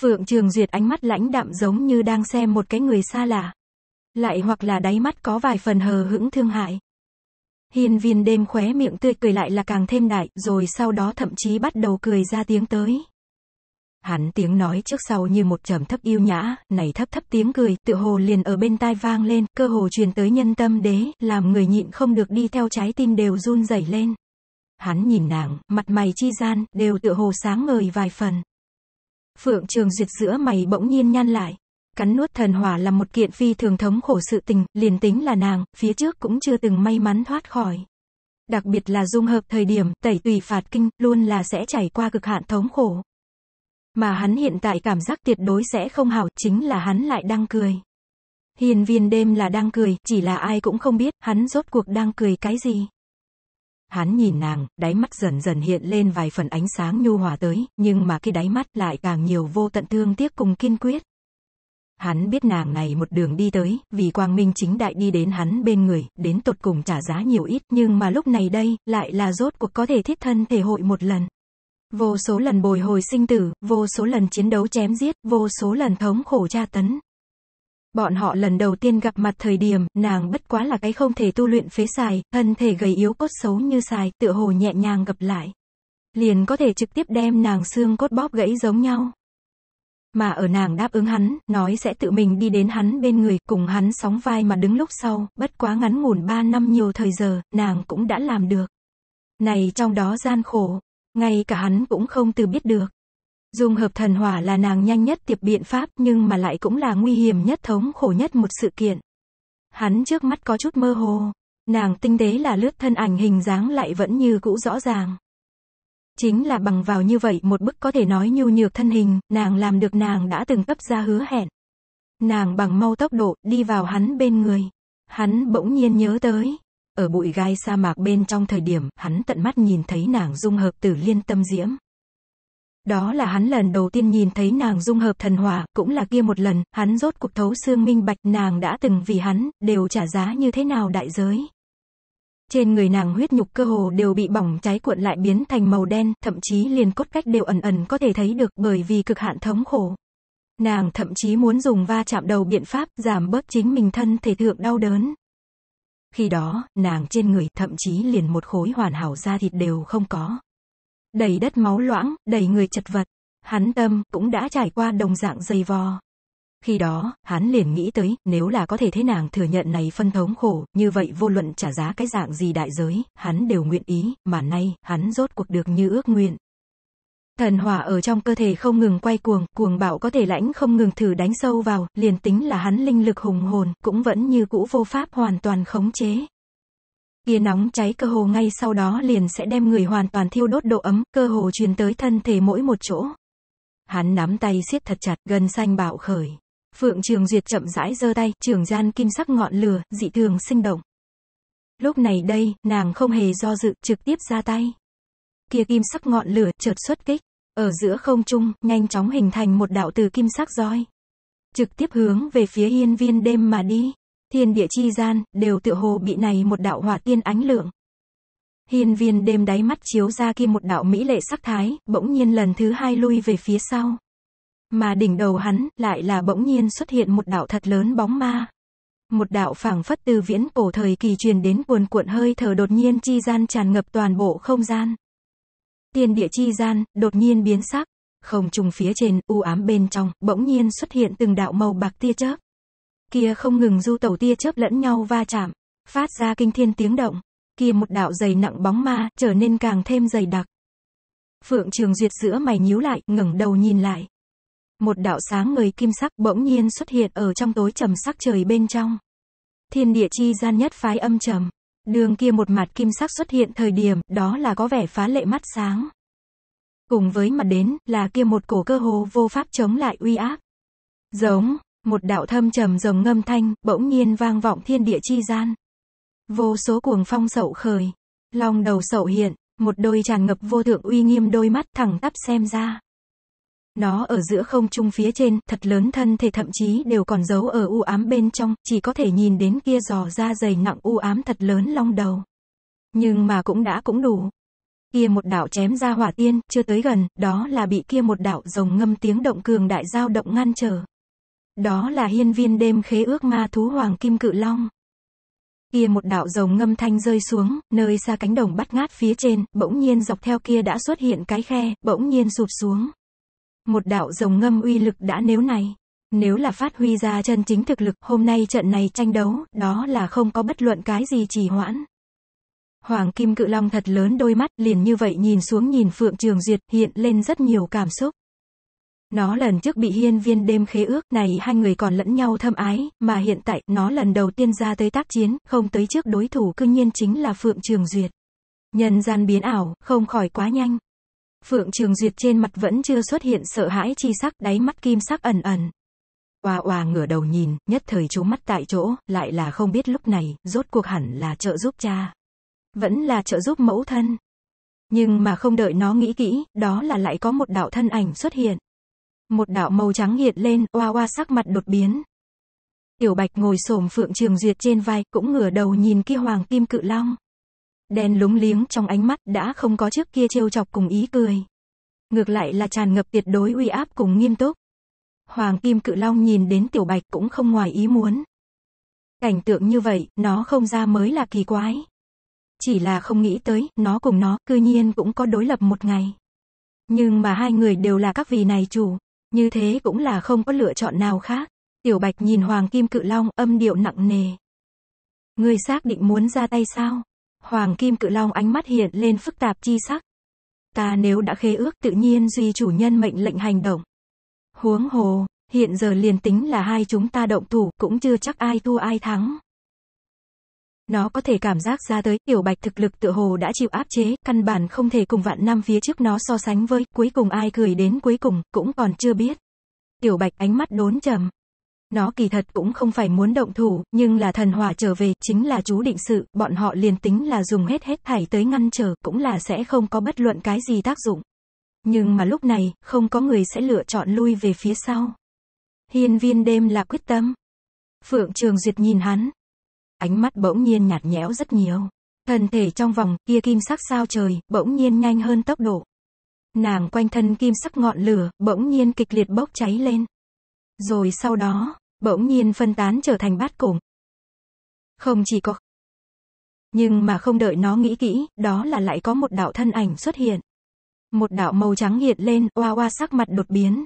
S1: Phượng Trường Duyệt ánh mắt lãnh đạm giống như đang xem một cái người xa lạ. Lại hoặc là đáy mắt có vài phần hờ hững thương hại. Hiên viên đêm khóe miệng tươi cười lại là càng thêm đại, rồi sau đó thậm chí bắt đầu cười ra tiếng tới. Hắn tiếng nói trước sau như một trầm thấp yêu nhã, này thấp thấp tiếng cười, tự hồ liền ở bên tai vang lên, cơ hồ truyền tới nhân tâm đế, làm người nhịn không được đi theo trái tim đều run rẩy lên. Hắn nhìn nàng, mặt mày chi gian, đều tựa hồ sáng ngời vài phần. Phượng Trường Duyệt giữa mày bỗng nhiên nhăn lại. Cắn nuốt thần hỏa là một kiện phi thường thống khổ sự tình, liền tính là nàng, phía trước cũng chưa từng may mắn thoát khỏi. Đặc biệt là dung hợp thời điểm, tẩy tùy phạt kinh, luôn là sẽ chảy qua cực hạn thống khổ. Mà hắn hiện tại cảm giác tuyệt đối sẽ không hảo, chính là hắn lại đang cười. Hiền viên đêm là đang cười, chỉ là ai cũng không biết, hắn rốt cuộc đang cười cái gì hắn nhìn nàng, đáy mắt dần dần hiện lên vài phần ánh sáng nhu hòa tới, nhưng mà cái đáy mắt lại càng nhiều vô tận thương tiếc cùng kiên quyết. Hắn biết nàng này một đường đi tới, vì quang minh chính đại đi đến hắn bên người, đến tột cùng trả giá nhiều ít, nhưng mà lúc này đây, lại là rốt cuộc có thể thiết thân thể hội một lần. Vô số lần bồi hồi sinh tử, vô số lần chiến đấu chém giết, vô số lần thống khổ tra tấn, Bọn họ lần đầu tiên gặp mặt thời điểm, nàng bất quá là cái không thể tu luyện phế xài, thân thể gầy yếu cốt xấu như xài, tựa hồ nhẹ nhàng gặp lại. Liền có thể trực tiếp đem nàng xương cốt bóp gãy giống nhau. Mà ở nàng đáp ứng hắn, nói sẽ tự mình đi đến hắn bên người, cùng hắn sóng vai mà đứng lúc sau, bất quá ngắn ngủn 3 năm nhiều thời giờ, nàng cũng đã làm được. Này trong đó gian khổ, ngay cả hắn cũng không từ biết được. Dung hợp thần hỏa là nàng nhanh nhất tiệp biện pháp nhưng mà lại cũng là nguy hiểm nhất thống khổ nhất một sự kiện. Hắn trước mắt có chút mơ hồ, nàng tinh tế là lướt thân ảnh hình dáng lại vẫn như cũ rõ ràng. Chính là bằng vào như vậy một bức có thể nói nhu nhược thân hình, nàng làm được nàng đã từng cấp ra hứa hẹn. Nàng bằng mau tốc độ, đi vào hắn bên người. Hắn bỗng nhiên nhớ tới. Ở bụi gai sa mạc bên trong thời điểm, hắn tận mắt nhìn thấy nàng dung hợp tử liên tâm diễm. Đó là hắn lần đầu tiên nhìn thấy nàng dung hợp thần hỏa, cũng là kia một lần, hắn rốt cuộc thấu xương minh bạch, nàng đã từng vì hắn, đều trả giá như thế nào đại giới. Trên người nàng huyết nhục cơ hồ đều bị bỏng cháy cuộn lại biến thành màu đen, thậm chí liền cốt cách đều ẩn ẩn có thể thấy được bởi vì cực hạn thống khổ. Nàng thậm chí muốn dùng va chạm đầu biện pháp giảm bớt chính mình thân thể thượng đau đớn. Khi đó, nàng trên người thậm chí liền một khối hoàn hảo da thịt đều không có đầy đất máu loãng, đầy người chật vật. Hắn tâm cũng đã trải qua đồng dạng dày vò. Khi đó, hắn liền nghĩ tới, nếu là có thể thế nàng thừa nhận này phân thống khổ, như vậy vô luận trả giá cái dạng gì đại giới, hắn đều nguyện ý, mà nay, hắn rốt cuộc được như ước nguyện. Thần hỏa ở trong cơ thể không ngừng quay cuồng, cuồng bạo có thể lãnh không ngừng thử đánh sâu vào, liền tính là hắn linh lực hùng hồn, cũng vẫn như cũ vô pháp hoàn toàn khống chế kia nóng cháy cơ hồ ngay sau đó liền sẽ đem người hoàn toàn thiêu đốt độ ấm, cơ hồ truyền tới thân thể mỗi một chỗ. Hắn nắm tay siết thật chặt, gần xanh bạo khởi. Phượng Trường Duyệt chậm rãi giơ tay, trường gian kim sắc ngọn lửa, dị thường sinh động. Lúc này đây, nàng không hề do dự, trực tiếp ra tay. Kia kim sắc ngọn lửa chợt xuất kích, ở giữa không trung, nhanh chóng hình thành một đạo từ kim sắc roi. Trực tiếp hướng về phía hiên viên đêm mà đi thiên địa chi gian, đều tựa hồ bị này một đạo hỏa tiên ánh lượng. Hiên viên đêm đáy mắt chiếu ra kia một đạo mỹ lệ sắc thái, bỗng nhiên lần thứ hai lui về phía sau. Mà đỉnh đầu hắn, lại là bỗng nhiên xuất hiện một đạo thật lớn bóng ma. Một đạo phảng phất từ viễn cổ thời kỳ truyền đến cuồn cuộn hơi thở đột nhiên chi gian tràn ngập toàn bộ không gian. Tiên địa chi gian, đột nhiên biến sắc. Không trùng phía trên, u ám bên trong, bỗng nhiên xuất hiện từng đạo màu bạc tia chớp kia không ngừng du tẩu tia chớp lẫn nhau va chạm, phát ra kinh thiên tiếng động, kia một đạo dày nặng bóng ma, trở nên càng thêm dày đặc. Phượng Trường Duyệt giữa mày nhíu lại, ngẩng đầu nhìn lại. Một đạo sáng người kim sắc bỗng nhiên xuất hiện ở trong tối trầm sắc trời bên trong. Thiên địa chi gian nhất phái âm trầm. Đường kia một mặt kim sắc xuất hiện thời điểm, đó là có vẻ phá lệ mắt sáng. Cùng với mặt đến, là kia một cổ cơ hồ vô pháp chống lại uy áp. Giống, một đạo thâm trầm rồng ngâm thanh, bỗng nhiên vang vọng thiên địa chi gian. Vô số cuồng phong sậu khởi. Long đầu sậu hiện, một đôi tràn ngập vô thượng uy nghiêm đôi mắt thẳng tắp xem ra. Nó ở giữa không trung phía trên, thật lớn thân thể thậm chí đều còn giấu ở u ám bên trong, chỉ có thể nhìn đến kia giò ra dày nặng u ám thật lớn long đầu. Nhưng mà cũng đã cũng đủ. Kia một đạo chém ra hỏa tiên, chưa tới gần, đó là bị kia một đạo rồng ngâm tiếng động cường đại giao động ngăn trở. Đó là hiên viên đêm khế ước ma thú hoàng kim cự long. Kia một đạo rồng ngâm thanh rơi xuống, nơi xa cánh đồng bắt ngát phía trên, bỗng nhiên dọc theo kia đã xuất hiện cái khe, bỗng nhiên sụp xuống. Một đạo rồng ngâm uy lực đã nếu này. Nếu là phát huy ra chân chính thực lực, hôm nay trận này tranh đấu, đó là không có bất luận cái gì trì hoãn. Hoàng Kim Cự Long thật lớn đôi mắt, liền như vậy nhìn xuống nhìn Phượng Trường Duyệt, hiện lên rất nhiều cảm xúc. Nó lần trước bị hiên viên đêm khế ước này hai người còn lẫn nhau thâm ái, mà hiện tại nó lần đầu tiên ra tới tác chiến, không tới trước đối thủ cư nhiên chính là Phượng Trường Duyệt. Nhân gian biến ảo, không khỏi quá nhanh. Phượng Trường Duyệt trên mặt vẫn chưa xuất hiện sợ hãi chi sắc, đáy mắt kim sắc ẩn ẩn. Oa oa ngửa đầu nhìn, nhất thời chú mắt tại chỗ, lại là không biết lúc này, rốt cuộc hẳn là trợ giúp cha. Vẫn là trợ giúp mẫu thân. Nhưng mà không đợi nó nghĩ kỹ, đó là lại có một đạo thân ảnh xuất hiện. Một đạo màu trắng hiện lên, oa oa sắc mặt đột biến. Tiểu Bạch ngồi xổm Phượng Trường Duyệt trên vai, cũng ngửa đầu nhìn kia hoàng kim cự long. Đen lúng liếng trong ánh mắt đã không có trước kia trêu chọc cùng ý cười. Ngược lại là tràn ngập tuyệt đối uy áp cùng nghiêm túc. Hoàng Kim Cự Long nhìn đến Tiểu Bạch cũng không ngoài ý muốn. Cảnh tượng như vậy, nó không ra mới là kỳ quái. Chỉ là không nghĩ tới, nó cùng nó, cư nhiên cũng có đối lập một ngày. Nhưng mà hai người đều là các vị này chủ. Như thế cũng là không có lựa chọn nào khác. Tiểu Bạch nhìn Hoàng Kim Cự Long âm điệu nặng nề. Ngươi xác định muốn ra tay sao? Hoàng Kim Cự Long ánh mắt hiện lên phức tạp chi sắc. Ta nếu đã khế ước tự nhiên duy chủ nhân mệnh lệnh hành động. Huống hồ, hiện giờ liền tính là hai chúng ta động thủ cũng chưa chắc ai thua ai thắng. Nó có thể cảm giác ra tới, tiểu bạch thực lực tựa hồ đã chịu áp chế, căn bản không thể cùng vạn năm phía trước nó so sánh với, cuối cùng ai cười đến cuối cùng, cũng còn chưa biết. Tiểu bạch ánh mắt đốn trầm. Nó kỳ thật cũng không phải muốn động thủ, nhưng là thần hỏa trở về, chính là chú định sự, bọn họ liền tính là dùng hết hết thảy tới ngăn trở, cũng là sẽ không có bất luận cái gì tác dụng. Nhưng mà lúc này, không có người sẽ lựa chọn lui về phía sau. Hiên viên đêm là quyết tâm. Phượng Trường Duyệt nhìn hắn, ánh mắt bỗng nhiên nhạt nhẽo rất nhiều. Thân thể trong vòng kia kim sắc sao trời, bỗng nhiên nhanh hơn tốc độ. Nàng quanh thân kim sắc ngọn lửa, bỗng nhiên kịch liệt bốc cháy lên. Rồi sau đó, bỗng nhiên phân tán trở thành bát cổng Không chỉ có nhưng mà không đợi nó nghĩ kỹ, đó là lại có một đạo thân ảnh xuất hiện. Một đạo màu trắng hiện lên, oa oa sắc mặt đột biến.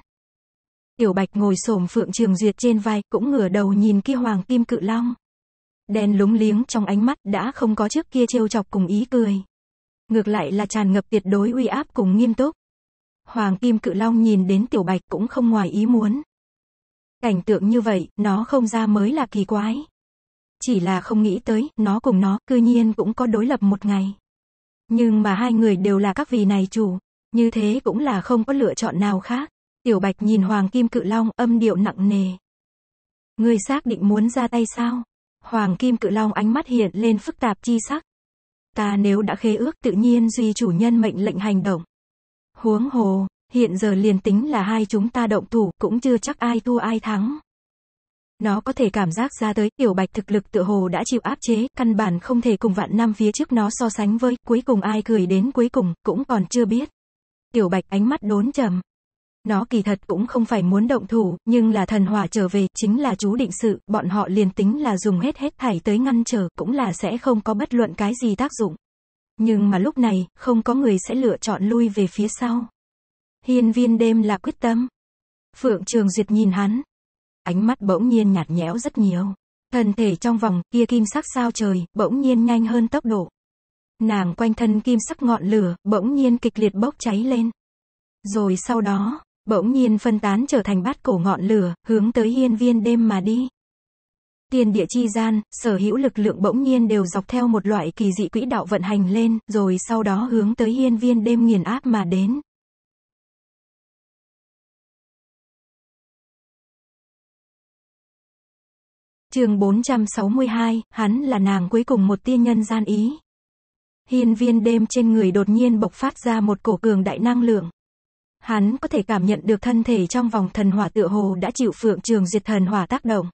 S1: Tiểu Bạch ngồi xổm Phượng Trường Duyệt trên vai, cũng ngửa đầu nhìn kia hoàng kim cự long đen lúng liếng trong ánh mắt đã không có trước kia trêu chọc cùng ý cười. Ngược lại là tràn ngập tuyệt đối uy áp cùng nghiêm túc. Hoàng Kim Cự Long nhìn đến Tiểu Bạch cũng không ngoài ý muốn. Cảnh tượng như vậy, nó không ra mới là kỳ quái. Chỉ là không nghĩ tới, nó cùng nó, cư nhiên cũng có đối lập một ngày. Nhưng mà hai người đều là các vị này chủ, như thế cũng là không có lựa chọn nào khác. Tiểu Bạch nhìn Hoàng Kim Cự Long âm điệu nặng nề. Người xác định muốn ra tay sao? Hoàng Kim Cự Long ánh mắt hiện lên phức tạp chi sắc. Ta nếu đã khế ước tự nhiên duy chủ nhân mệnh lệnh hành động. Huống hồ, hiện giờ liền tính là hai chúng ta động thủ cũng chưa chắc ai thua ai thắng. Nó có thể cảm giác ra tới, tiểu bạch thực lực tự hồ đã chịu áp chế, căn bản không thể cùng vạn năm phía trước nó so sánh với, cuối cùng ai cười đến cuối cùng, cũng còn chưa biết. Tiểu bạch ánh mắt đốn trầm, nó kỳ thật cũng không phải muốn động thủ, nhưng là thần hỏa trở về, chính là chú định sự, bọn họ liền tính là dùng hết hết thảy tới ngăn trở, cũng là sẽ không có bất luận cái gì tác dụng. Nhưng mà lúc này, không có người sẽ lựa chọn lui về phía sau. Hiên viên đêm là quyết tâm. Phượng Trường Duyệt nhìn hắn. Ánh mắt bỗng nhiên nhạt nhẽo rất nhiều. thần thể trong vòng, kia kim sắc sao trời, bỗng nhiên nhanh hơn tốc độ. Nàng quanh thân kim sắc ngọn lửa, bỗng nhiên kịch liệt bốc cháy lên. Rồi sau đó, Bỗng nhiên phân tán trở thành bát cổ ngọn lửa, hướng tới hiên viên đêm mà đi. Tiền địa chi gian, sở hữu lực lượng bỗng nhiên đều dọc theo một loại kỳ dị quỹ đạo vận hành lên, rồi sau đó hướng tới hiên viên đêm nghiền áp mà đến. chương 462, hắn là nàng cuối cùng một tiên nhân gian ý. Hiên viên đêm trên người đột nhiên bộc phát ra một cổ cường đại năng lượng. Hắn có thể cảm nhận được thân thể trong vòng thần hỏa tựa hồ đã chịu phượng trường diệt thần hỏa tác động.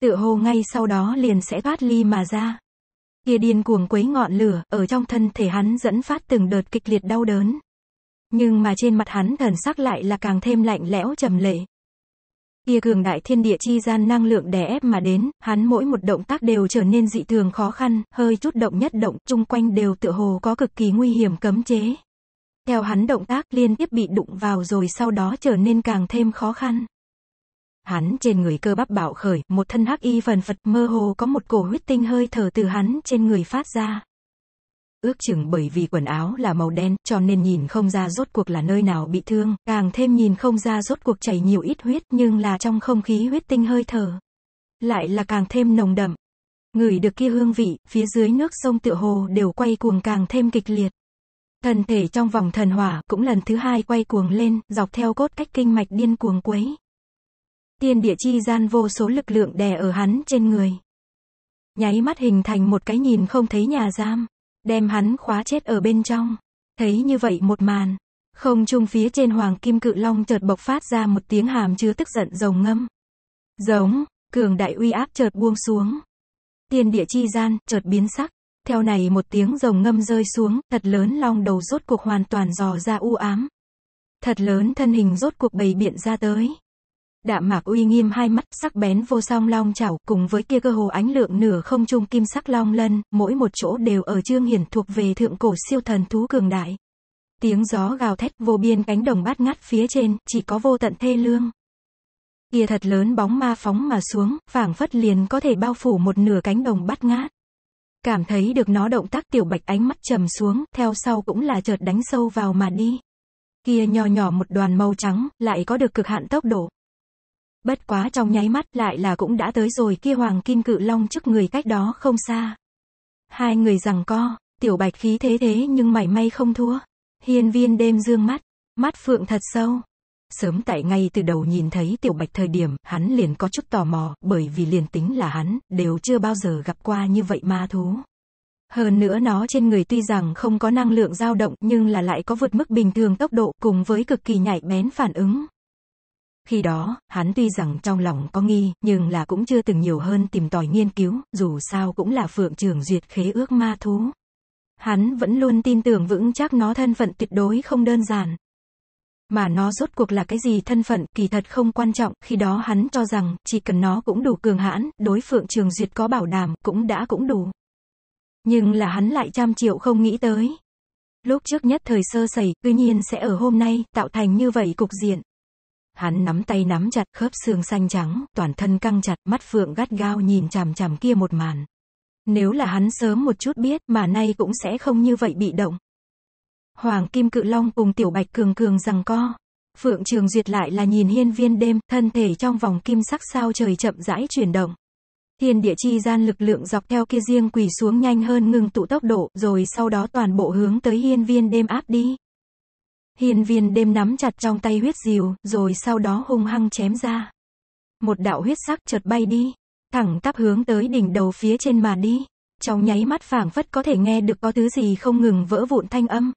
S1: Tựa hồ ngay sau đó liền sẽ thoát ly mà ra. Kia điên cuồng quấy ngọn lửa, ở trong thân thể hắn dẫn phát từng đợt kịch liệt đau đớn. Nhưng mà trên mặt hắn thần sắc lại là càng thêm lạnh lẽo trầm lệ. Kia cường đại thiên địa chi gian năng lượng đè ép mà đến, hắn mỗi một động tác đều trở nên dị thường khó khăn, hơi chút động nhất động, chung quanh đều tựa hồ có cực kỳ nguy hiểm cấm chế theo hắn động tác liên tiếp bị đụng vào rồi sau đó trở nên càng thêm khó khăn. Hắn trên người cơ bắp bạo khởi, một thân hắc y phần phật mơ hồ có một cổ huyết tinh hơi thở từ hắn trên người phát ra. Ước chừng bởi vì quần áo là màu đen, cho nên nhìn không ra rốt cuộc là nơi nào bị thương, càng thêm nhìn không ra rốt cuộc chảy nhiều ít huyết nhưng là trong không khí huyết tinh hơi thở. Lại là càng thêm nồng đậm. Người được kia hương vị, phía dưới nước sông tựa hồ đều quay cuồng càng thêm kịch liệt. Thần thể trong vòng thần hỏa cũng lần thứ hai quay cuồng lên, dọc theo cốt cách kinh mạch điên cuồng quấy. Tiên địa chi gian vô số lực lượng đè ở hắn trên người. Nháy mắt hình thành một cái nhìn không thấy nhà giam, đem hắn khóa chết ở bên trong. Thấy như vậy một màn, không trung phía trên hoàng kim cự long chợt bộc phát ra một tiếng hàm chứa tức giận rồng ngâm. Giống, cường đại uy áp chợt buông xuống. Tiên địa chi gian, chợt biến sắc. Theo này một tiếng rồng ngâm rơi xuống, thật lớn long đầu rốt cuộc hoàn toàn dò ra u ám. Thật lớn thân hình rốt cuộc bày biện ra tới. Đạm mạc uy nghiêm hai mắt sắc bén vô song long chảo cùng với kia cơ hồ ánh lượng nửa không trung kim sắc long lân, mỗi một chỗ đều ở trương hiển thuộc về thượng cổ siêu thần thú cường đại. Tiếng gió gào thét vô biên cánh đồng bát ngát phía trên, chỉ có vô tận thê lương. Kia thật lớn bóng ma phóng mà xuống, phảng phất liền có thể bao phủ một nửa cánh đồng bát ngát. Cảm thấy được nó động tác tiểu bạch ánh mắt trầm xuống, theo sau cũng là chợt đánh sâu vào mà đi. Kia nho nhỏ một đoàn màu trắng, lại có được cực hạn tốc độ. Bất quá trong nháy mắt lại là cũng đã tới rồi kia hoàng kim cự long trước người cách đó không xa. Hai người rằng co, tiểu bạch khí thế thế nhưng mảy may không thua. Hiên viên đêm dương mắt, mắt phượng thật sâu, Sớm tại ngay từ đầu nhìn thấy Tiểu Bạch thời điểm, hắn liền có chút tò mò, bởi vì liền tính là hắn, đều chưa bao giờ gặp qua như vậy ma thú. Hơn nữa nó trên người tuy rằng không có năng lượng dao động nhưng là lại có vượt mức bình thường tốc độ cùng với cực kỳ nhạy bén phản ứng. Khi đó, hắn tuy rằng trong lòng có nghi, nhưng là cũng chưa từng nhiều hơn tìm tòi nghiên cứu, dù sao cũng là phượng trường duyệt khế ước ma thú. Hắn vẫn luôn tin tưởng vững chắc nó thân phận tuyệt đối không đơn giản. Mà nó rốt cuộc là cái gì thân phận, kỳ thật không quan trọng, khi đó hắn cho rằng, chỉ cần nó cũng đủ cường hãn, đối Phượng Trường Duyệt có bảo đảm, cũng đã cũng đủ. Nhưng là hắn lại trăm triệu không nghĩ tới. Lúc trước nhất thời sơ sẩy, tuy nhiên sẽ ở hôm nay, tạo thành như vậy cục diện. Hắn nắm tay nắm chặt khớp xương xanh trắng, toàn thân căng chặt, mắt Phượng gắt gao nhìn chằm chằm kia một màn. Nếu là hắn sớm một chút biết, mà nay cũng sẽ không như vậy bị động. Hoàng Kim Cự Long cùng Tiểu Bạch Cường Cường rằng co. Phượng Trường Duyệt lại là nhìn hiên viên đêm, thân thể trong vòng kim sắc sao trời chậm rãi chuyển động. Thiên địa chi gian lực lượng dọc theo kia riêng quỳ xuống nhanh hơn ngừng tụ tốc độ, rồi sau đó toàn bộ hướng tới hiên viên đêm áp đi. Hiên viên đêm nắm chặt trong tay huyết diều, rồi sau đó hung hăng chém ra. Một đạo huyết sắc chợt bay đi, thẳng tắp hướng tới đỉnh đầu phía trên mà đi. Trong nháy mắt phảng phất có thể nghe được có thứ gì không ngừng vỡ vụn thanh âm.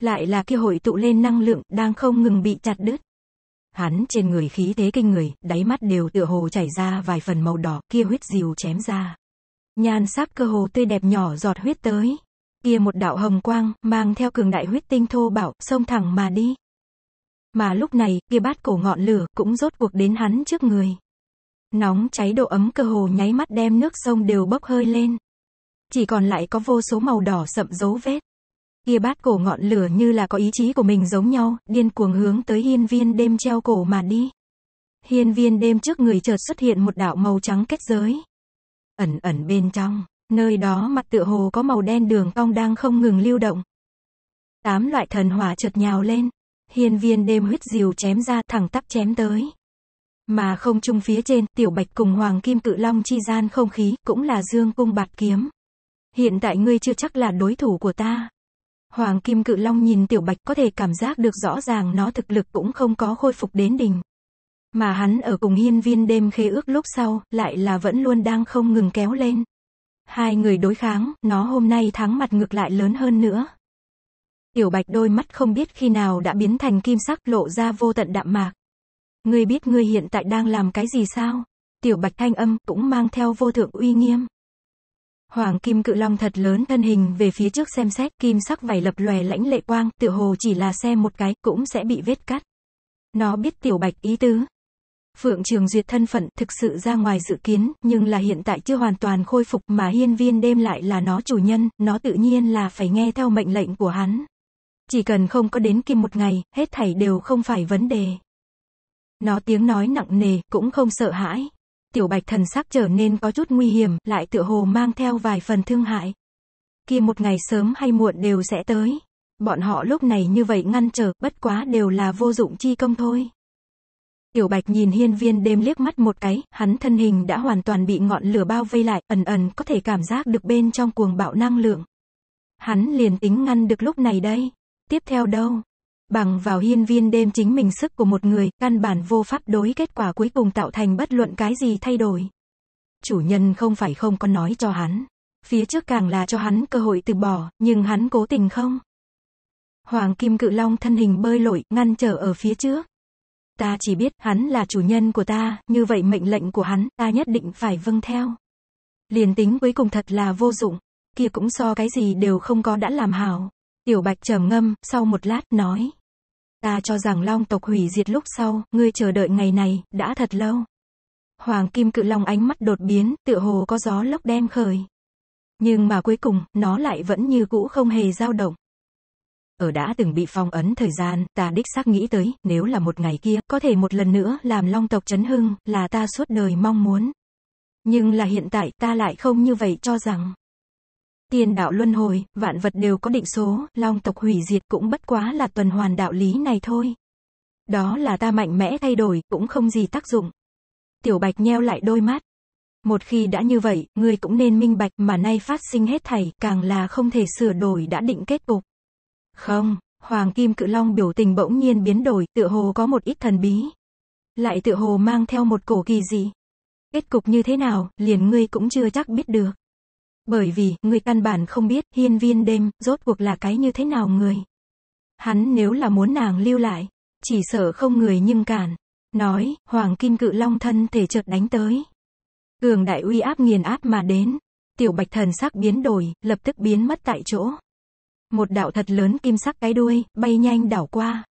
S1: Lại là kia hội tụ lên năng lượng đang không ngừng bị chặt đứt. Hắn trên người khí thế kinh người, đáy mắt đều tựa hồ chảy ra vài phần màu đỏ, kia huyết diều chém ra. Nhan sắc cơ hồ tươi đẹp nhỏ giọt huyết tới. Kia một đạo hồng quang, mang theo cường đại huyết tinh thô bảo, xông thẳng mà đi. Mà lúc này, kia bát cổ ngọn lửa cũng rốt cuộc đến hắn trước người. Nóng cháy độ ấm cơ hồ nháy mắt đem nước sông đều bốc hơi lên. Chỉ còn lại có vô số màu đỏ sậm dấu vết. Kia bát cổ ngọn lửa như là có ý chí của mình giống nhau, điên cuồng hướng tới hiên viên đêm treo cổ mà đi. Hiên viên đêm trước người chợt xuất hiện một đạo màu trắng kết giới. Ẩn ẩn bên trong, nơi đó mặt tựa hồ có màu đen đường cong đang không ngừng lưu động. Tám loại thần hỏa chợt nhào lên, hiên viên đêm huyết diều chém ra thẳng tắp chém tới. Mà không chung phía trên, tiểu bạch cùng hoàng kim cự long chi gian không khí, cũng là dương cung bạt kiếm. Hiện tại ngươi chưa chắc là đối thủ của ta. Hoàng Kim Cự Long nhìn Tiểu Bạch có thể cảm giác được rõ ràng nó thực lực cũng không có khôi phục đến đỉnh. Mà hắn ở cùng hiên viên đêm khê ước lúc sau, lại là vẫn luôn đang không ngừng kéo lên. Hai người đối kháng, nó hôm nay thắng mặt ngược lại lớn hơn nữa. Tiểu Bạch đôi mắt không biết khi nào đã biến thành kim sắc lộ ra vô tận đạm mạc. Ngươi biết ngươi hiện tại đang làm cái gì sao? Tiểu Bạch thanh âm cũng mang theo vô thượng uy nghiêm. Hoàng kim cự long thật lớn thân hình về phía trước xem xét, kim sắc vảy lập lòe lãnh lệ quang, tựa hồ chỉ là xe một cái, cũng sẽ bị vết cắt. Nó biết tiểu bạch ý tứ. Phượng Trường Duyệt thân phận thực sự ra ngoài dự kiến, nhưng là hiện tại chưa hoàn toàn khôi phục mà hiên viên đêm lại là nó chủ nhân, nó tự nhiên là phải nghe theo mệnh lệnh của hắn. Chỉ cần không có đến kim một ngày, hết thảy đều không phải vấn đề. Nó tiếng nói nặng nề, cũng không sợ hãi tiểu bạch thần sắc trở nên có chút nguy hiểm, lại tựa hồ mang theo vài phần thương hại. Kia một ngày sớm hay muộn đều sẽ tới. Bọn họ lúc này như vậy ngăn trở, bất quá đều là vô dụng chi công thôi. Tiểu Bạch nhìn hiên viên đêm liếc mắt một cái, hắn thân hình đã hoàn toàn bị ngọn lửa bao vây lại, ẩn ẩn có thể cảm giác được bên trong cuồng bạo năng lượng. Hắn liền tính ngăn được lúc này đây. Tiếp theo đâu, Bằng vào hiên viên đêm chính mình sức của một người, căn bản vô pháp đối kết quả cuối cùng tạo thành bất luận cái gì thay đổi. Chủ nhân không phải không có nói cho hắn. Phía trước càng là cho hắn cơ hội từ bỏ, nhưng hắn cố tình không. Hoàng Kim Cự Long thân hình bơi lội, ngăn trở ở phía trước. Ta chỉ biết, hắn là chủ nhân của ta, như vậy mệnh lệnh của hắn, ta nhất định phải vâng theo. Liền tính cuối cùng thật là vô dụng, kia cũng so cái gì đều không có đã làm hảo. Tiểu Bạch trầm ngâm, sau một lát, nói. Ta cho rằng Long tộc hủy diệt lúc sau, ngươi chờ đợi ngày này, đã thật lâu. Hoàng Kim Cự Long ánh mắt đột biến, tựa hồ có gió lốc đem khởi. Nhưng mà cuối cùng, nó lại vẫn như cũ không hề dao động. Ở đã từng bị phong ấn thời gian, ta đích xác nghĩ tới, nếu là một ngày kia, có thể một lần nữa làm long tộc chấn hưng, là ta suốt đời mong muốn. Nhưng là hiện tại, ta lại không như vậy cho rằng. Tiền đạo luân hồi, vạn vật đều có định số, long tộc hủy diệt cũng bất quá là tuần hoàn đạo lý này thôi. Đó là ta mạnh mẽ thay đổi, cũng không gì tác dụng. Tiểu Bạch nheo lại đôi mắt. Một khi đã như vậy, ngươi cũng nên minh bạch mà nay phát sinh hết thảy, càng là không thể sửa đổi đã định kết cục. Không, Hoàng Kim Cự Long biểu tình bỗng nhiên biến đổi, tựa hồ có một ít thần bí. Lại tựa hồ mang theo một cổ kỳ dị. Kết cục như thế nào, liền ngươi cũng chưa chắc biết được. Bởi vì, người căn bản không biết, hiên viên đêm, rốt cuộc là cái như thế nào người. Hắn nếu là muốn nàng lưu lại, chỉ sợ không người nhưng cản. Nói, hoàng kim cự long thân thể chợt đánh tới. Cường đại uy áp nghiền áp mà đến. Tiểu bạch thần sắc biến đổi, lập tức biến mất tại chỗ. Một đạo thật lớn kim sắc cái đuôi, bay nhanh đảo qua.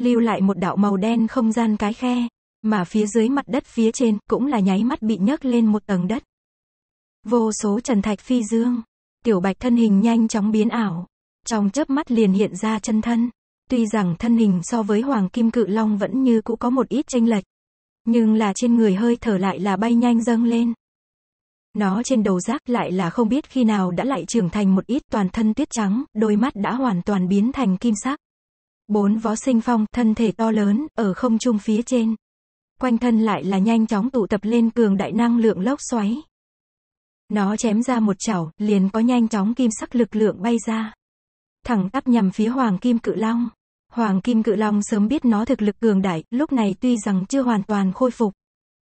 S1: Lưu lại một đạo màu đen không gian cái khe. Mà phía dưới mặt đất phía trên, cũng là nháy mắt bị nhấc lên một tầng đất. Vô số trần thạch phi dương, tiểu bạch thân hình nhanh chóng biến ảo, trong chớp mắt liền hiện ra chân thân. Tuy rằng thân hình so với hoàng kim cự long vẫn như cũ có một ít chênh lệch, nhưng là trên người hơi thở lại là bay nhanh dâng lên. Nó trên đầu rác lại là không biết khi nào đã lại trưởng thành một ít toàn thân tuyết trắng, đôi mắt đã hoàn toàn biến thành kim sắc. Bốn vó sinh phong, thân thể to lớn, ở không trung phía trên. Quanh thân lại là nhanh chóng tụ tập lên cường đại năng lượng lốc xoáy. Nó chém ra một chảo, liền có nhanh chóng kim sắc lực lượng bay ra. Thẳng tắp nhằm phía Hoàng Kim Cự Long. Hoàng Kim Cự Long sớm biết nó thực lực cường đại, lúc này tuy rằng chưa hoàn toàn khôi phục.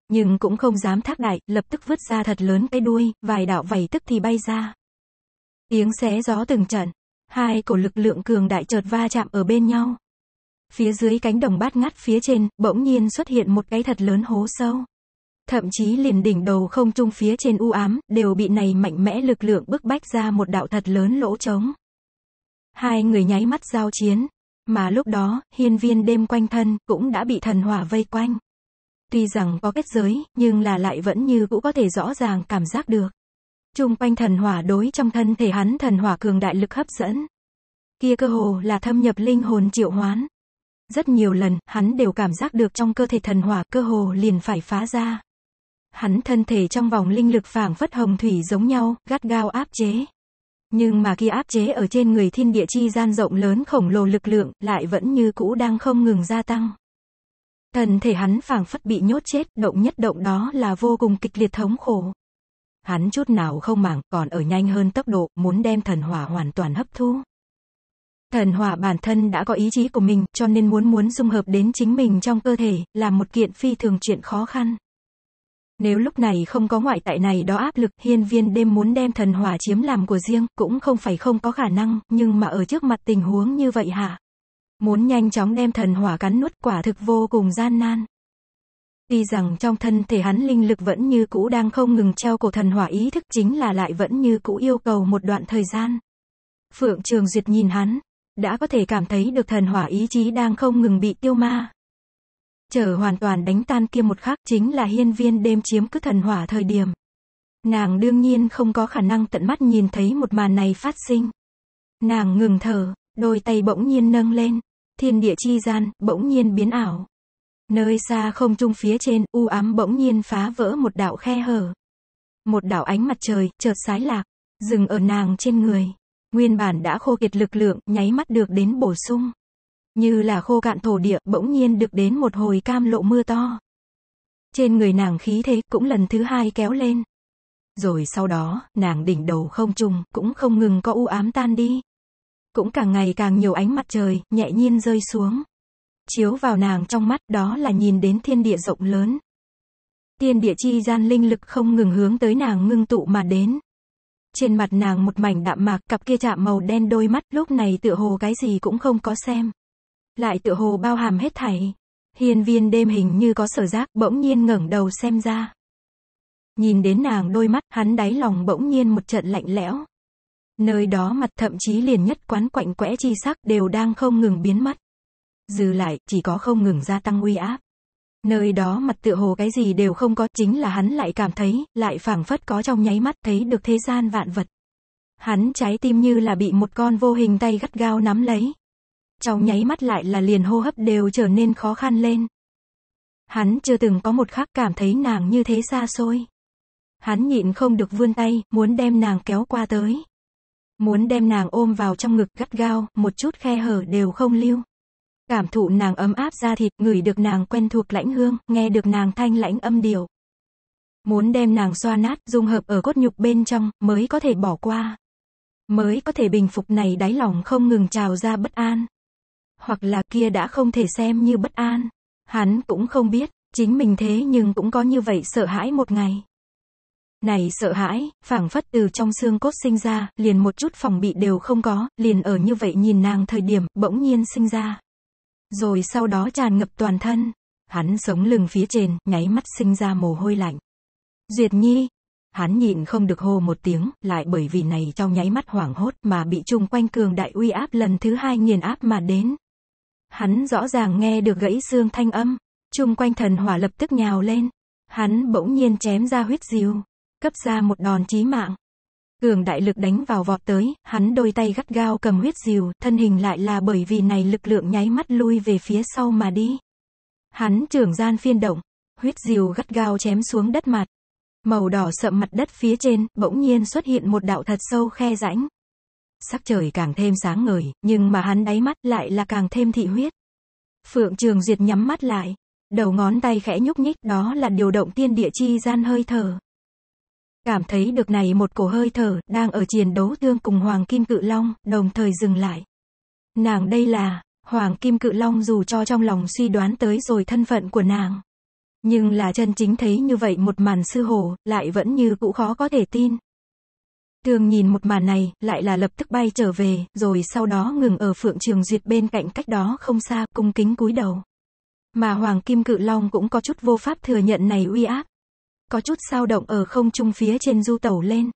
S1: Nhưng cũng không dám thác đại, lập tức vứt ra thật lớn cái đuôi, vài đạo vẩy tức thì bay ra. Tiếng xé gió từng trận. Hai cổ lực lượng cường đại chợt va chạm ở bên nhau. Phía dưới cánh đồng bát ngắt phía trên, bỗng nhiên xuất hiện một cái thật lớn hố sâu. Thậm chí liền đỉnh đầu không trung phía trên u ám, đều bị này mạnh mẽ lực lượng bức bách ra một đạo thật lớn lỗ trống. Hai người nháy mắt giao chiến, mà lúc đó, hiên viên đêm quanh thân, cũng đã bị thần hỏa vây quanh. Tuy rằng có kết giới, nhưng là lại vẫn như cũ có thể rõ ràng cảm giác được. Trung quanh thần hỏa đối trong thân thể hắn thần hỏa cường đại lực hấp dẫn. Kia cơ hồ là thâm nhập linh hồn triệu hoán. Rất nhiều lần, hắn đều cảm giác được trong cơ thể thần hỏa cơ hồ liền phải phá ra hắn thân thể trong vòng linh lực phảng phất hồng thủy giống nhau, gắt gao áp chế. Nhưng mà kia áp chế ở trên người thiên địa chi gian rộng lớn khổng lồ lực lượng, lại vẫn như cũ đang không ngừng gia tăng. Thần thể hắn phảng phất bị nhốt chết, động nhất động đó là vô cùng kịch liệt thống khổ. Hắn chút nào không màng, còn ở nhanh hơn tốc độ, muốn đem thần hỏa hoàn toàn hấp thu. Thần hỏa bản thân đã có ý chí của mình, cho nên muốn muốn dung hợp đến chính mình trong cơ thể, là một kiện phi thường chuyện khó khăn. Nếu lúc này không có ngoại tại này đó áp lực, hiên viên đêm muốn đem thần hỏa chiếm làm của riêng, cũng không phải không có khả năng, nhưng mà ở trước mặt tình huống như vậy hả? Muốn nhanh chóng đem thần hỏa cắn nuốt quả thực vô cùng gian nan. Tuy rằng trong thân thể hắn linh lực vẫn như cũ đang không ngừng treo cổ thần hỏa ý thức chính là lại vẫn như cũ yêu cầu một đoạn thời gian. Phượng Trường Duyệt nhìn hắn, đã có thể cảm thấy được thần hỏa ý chí đang không ngừng bị tiêu ma, chờ hoàn toàn đánh tan kia một khắc chính là hiên viên đêm chiếm cứ thần hỏa thời điểm. Nàng đương nhiên không có khả năng tận mắt nhìn thấy một màn này phát sinh. Nàng ngừng thở, đôi tay bỗng nhiên nâng lên, thiên địa chi gian, bỗng nhiên biến ảo. Nơi xa không trung phía trên, u ám bỗng nhiên phá vỡ một đạo khe hở. Một đạo ánh mặt trời, chợt sái lạc, dừng ở nàng trên người. Nguyên bản đã khô kiệt lực lượng, nháy mắt được đến bổ sung như là khô cạn thổ địa, bỗng nhiên được đến một hồi cam lộ mưa to. Trên người nàng khí thế cũng lần thứ hai kéo lên. Rồi sau đó, nàng đỉnh đầu không trùng, cũng không ngừng có u ám tan đi. Cũng càng ngày càng nhiều ánh mặt trời, nhẹ nhiên rơi xuống. Chiếu vào nàng trong mắt đó là nhìn đến thiên địa rộng lớn. Thiên địa chi gian linh lực không ngừng hướng tới nàng ngưng tụ mà đến. Trên mặt nàng một mảnh đạm mạc, cặp kia chạm màu đen đôi mắt lúc này tựa hồ cái gì cũng không có xem lại tựa hồ bao hàm hết thảy. Hiên viên đêm hình như có sở giác, bỗng nhiên ngẩng đầu xem ra. Nhìn đến nàng đôi mắt, hắn đáy lòng bỗng nhiên một trận lạnh lẽo. Nơi đó mặt thậm chí liền nhất quán quạnh quẽ chi sắc đều đang không ngừng biến mất. Dư lại, chỉ có không ngừng gia tăng uy áp. Nơi đó mặt tựa hồ cái gì đều không có, chính là hắn lại cảm thấy, lại phảng phất có trong nháy mắt thấy được thế gian vạn vật. Hắn trái tim như là bị một con vô hình tay gắt gao nắm lấy, trong nháy mắt lại là liền hô hấp đều trở nên khó khăn lên. Hắn chưa từng có một khắc cảm thấy nàng như thế xa xôi. Hắn nhịn không được vươn tay, muốn đem nàng kéo qua tới. Muốn đem nàng ôm vào trong ngực gắt gao, một chút khe hở đều không lưu. Cảm thụ nàng ấm áp da thịt, ngửi được nàng quen thuộc lãnh hương, nghe được nàng thanh lãnh âm điệu. Muốn đem nàng xoa nát, dung hợp ở cốt nhục bên trong, mới có thể bỏ qua. Mới có thể bình phục này đáy lòng không ngừng trào ra bất an hoặc là kia đã không thể xem như bất an. Hắn cũng không biết, chính mình thế nhưng cũng có như vậy sợ hãi một ngày. Này sợ hãi, phảng phất từ trong xương cốt sinh ra, liền một chút phòng bị đều không có, liền ở như vậy nhìn nàng thời điểm, bỗng nhiên sinh ra. Rồi sau đó tràn ngập toàn thân. Hắn sống lưng phía trên, nháy mắt sinh ra mồ hôi lạnh. Duyệt nhi. Hắn nhịn không được hô một tiếng, lại bởi vì này trong nháy mắt hoảng hốt mà bị chung quanh cường đại uy áp lần thứ hai nghiền áp mà đến. Hắn rõ ràng nghe được gãy xương thanh âm, chung quanh thần hỏa lập tức nhào lên. Hắn bỗng nhiên chém ra huyết diều, cấp ra một đòn chí mạng. Cường đại lực đánh vào vọt tới, hắn đôi tay gắt gao cầm huyết diều, thân hình lại là bởi vì này lực lượng nháy mắt lui về phía sau mà đi. Hắn trưởng gian phiên động, huyết diều gắt gao chém xuống đất mặt. Màu đỏ sậm mặt đất phía trên, bỗng nhiên xuất hiện một đạo thật sâu khe rãnh sắc trời càng thêm sáng ngời, nhưng mà hắn đáy mắt lại là càng thêm thị huyết. Phượng Trường Diệt nhắm mắt lại, đầu ngón tay khẽ nhúc nhích đó là điều động tiên địa chi gian hơi thở. Cảm thấy được này một cổ hơi thở đang ở chiến đấu tương cùng Hoàng Kim Cự Long, đồng thời dừng lại. Nàng đây là, Hoàng Kim Cự Long dù cho trong lòng suy đoán tới rồi thân phận của nàng. Nhưng là chân chính thấy như vậy một màn sư hổ, lại vẫn như cũ khó có thể tin, Tường nhìn một màn này, lại là lập tức bay trở về, rồi sau đó ngừng ở Phượng Trường Duyệt bên cạnh cách đó không xa, cung kính cúi đầu. Mà Hoàng Kim Cự Long cũng có chút vô pháp thừa nhận này uy áp. Có chút sao động ở không trung phía trên du tẩu lên.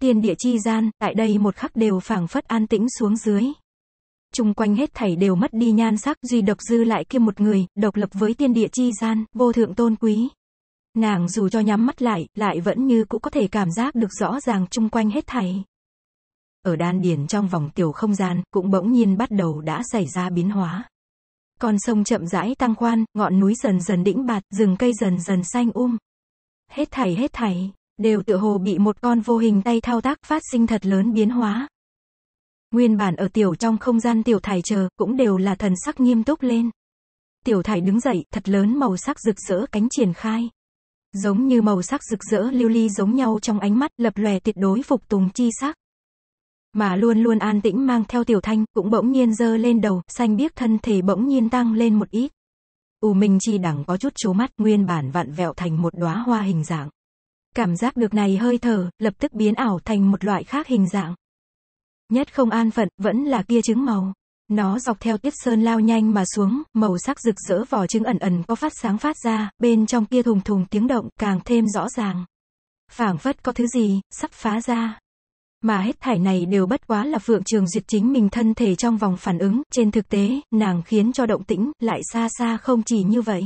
S1: Tiên địa chi gian, tại đây một khắc đều phảng phất an tĩnh xuống dưới. Trung quanh hết thảy đều mất đi nhan sắc, duy độc dư lại kia một người, độc lập với tiên địa chi gian, vô thượng tôn quý. Nàng dù cho nhắm mắt lại, lại vẫn như cũng có thể cảm giác được rõ ràng chung quanh hết thảy. Ở đan điền trong vòng tiểu không gian, cũng bỗng nhiên bắt đầu đã xảy ra biến hóa. Con sông chậm rãi tăng khoan, ngọn núi dần dần đĩnh bạt, rừng cây dần dần xanh um. Hết thảy hết thảy, đều tựa hồ bị một con vô hình tay thao tác phát sinh thật lớn biến hóa. Nguyên bản ở tiểu trong không gian tiểu thải chờ, cũng đều là thần sắc nghiêm túc lên. Tiểu thải đứng dậy, thật lớn màu sắc rực rỡ cánh triển khai giống như màu sắc rực rỡ lưu ly giống nhau trong ánh mắt lập lòe tuyệt đối phục tùng chi sắc. Mà luôn luôn an tĩnh mang theo tiểu thanh, cũng bỗng nhiên dơ lên đầu, xanh biếc thân thể bỗng nhiên tăng lên một ít. U Minh Chi đẳng có chút chố mắt, nguyên bản vạn vẹo thành một đóa hoa hình dạng. Cảm giác được này hơi thở, lập tức biến ảo thành một loại khác hình dạng. Nhất không an phận, vẫn là kia trứng màu. Nó dọc theo tiết sơn lao nhanh mà xuống, màu sắc rực rỡ vỏ trứng ẩn ẩn có phát sáng phát ra, bên trong kia thùng thùng tiếng động càng thêm rõ ràng. phảng phất có thứ gì, sắp phá ra. Mà hết thải này đều bất quá là Phượng Trường diệt chính mình thân thể trong vòng phản ứng, trên thực tế, nàng khiến cho động tĩnh, lại xa xa không chỉ như vậy.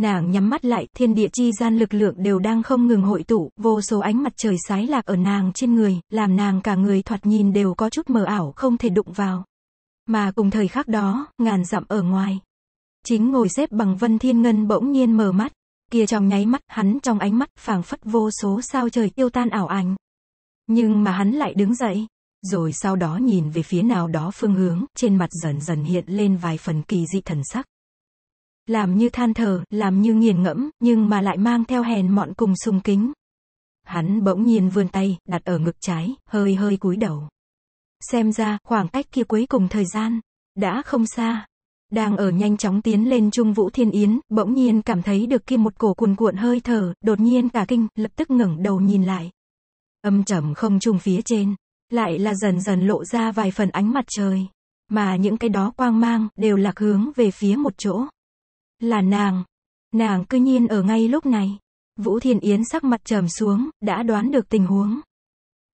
S1: Nàng nhắm mắt lại, thiên địa chi gian lực lượng đều đang không ngừng hội tụ, vô số ánh mặt trời sái lạc ở nàng trên người, làm nàng cả người thoạt nhìn đều có chút mờ ảo không thể đụng vào. Mà cùng thời khắc đó, ngàn dặm ở ngoài. Chính ngồi xếp bằng Vân Thiên Ngân bỗng nhiên mở mắt. Kia trong nháy mắt, hắn trong ánh mắt phảng phất vô số sao trời tiêu tan ảo ảnh. Nhưng mà hắn lại đứng dậy. Rồi sau đó nhìn về phía nào đó phương hướng, trên mặt dần dần hiện lên vài phần kỳ dị thần sắc. Làm như than thở, làm như nghiền ngẫm, nhưng mà lại mang theo hèn mọn cùng sung kính. Hắn bỗng nhiên vươn tay, đặt ở ngực trái, hơi hơi cúi đầu. Xem ra, khoảng cách kia cuối cùng thời gian, đã không xa. Đang ở nhanh chóng tiến lên Trung Vũ Thiên Yến, bỗng nhiên cảm thấy được kia một cổ cuồn cuộn hơi thở, đột nhiên cả kinh, lập tức ngẩng đầu nhìn lại. Âm trầm không trung phía trên, lại là dần dần lộ ra vài phần ánh mặt trời. Mà những cái đó quang mang, đều lạc hướng về phía một chỗ. Là nàng. Nàng cư nhiên ở ngay lúc này. Vũ Thiên Yến sắc mặt trầm xuống, đã đoán được tình huống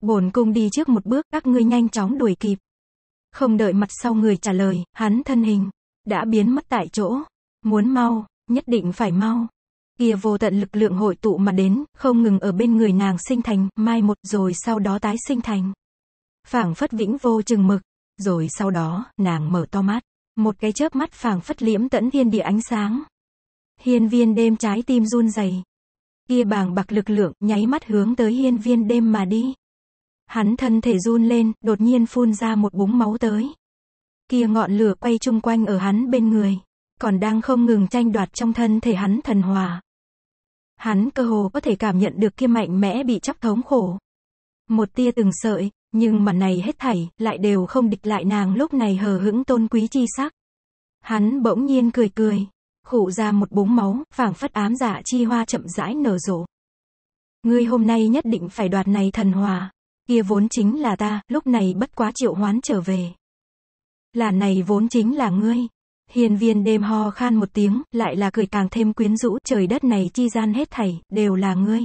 S1: bổn cung đi trước một bước, các ngươi nhanh chóng đuổi kịp. Không đợi mặt sau người trả lời, hắn thân hình, đã biến mất tại chỗ. Muốn mau, nhất định phải mau. Kia vô tận lực lượng hội tụ mà đến, không ngừng ở bên người nàng sinh thành, mai một rồi sau đó tái sinh thành. phảng phất vĩnh vô chừng mực, rồi sau đó, nàng mở to mắt. Một cái chớp mắt phảng phất liễm tẫn thiên địa ánh sáng. Hiên viên đêm trái tim run rẩy Kia bàng bạc lực lượng, nháy mắt hướng tới hiên viên đêm mà đi. Hắn thân thể run lên, đột nhiên phun ra một búng máu tới. Kia ngọn lửa quay chung quanh ở hắn bên người, còn đang không ngừng tranh đoạt trong thân thể hắn thần hòa. Hắn cơ hồ có thể cảm nhận được kia mạnh mẽ bị chóc thống khổ. Một tia từng sợi, nhưng mà này hết thảy, lại đều không địch lại nàng lúc này hờ hững tôn quý chi sắc. Hắn bỗng nhiên cười cười, khụ ra một búng máu, phảng phất ám giả dạ chi hoa chậm rãi nở rộ. Ngươi hôm nay nhất định phải đoạt này thần hòa kia vốn chính là ta, lúc này bất quá triệu hoán trở về. Là này vốn chính là ngươi. Hiền viên đêm ho khan một tiếng, lại là cười càng thêm quyến rũ, trời đất này chi gian hết thảy, đều là ngươi.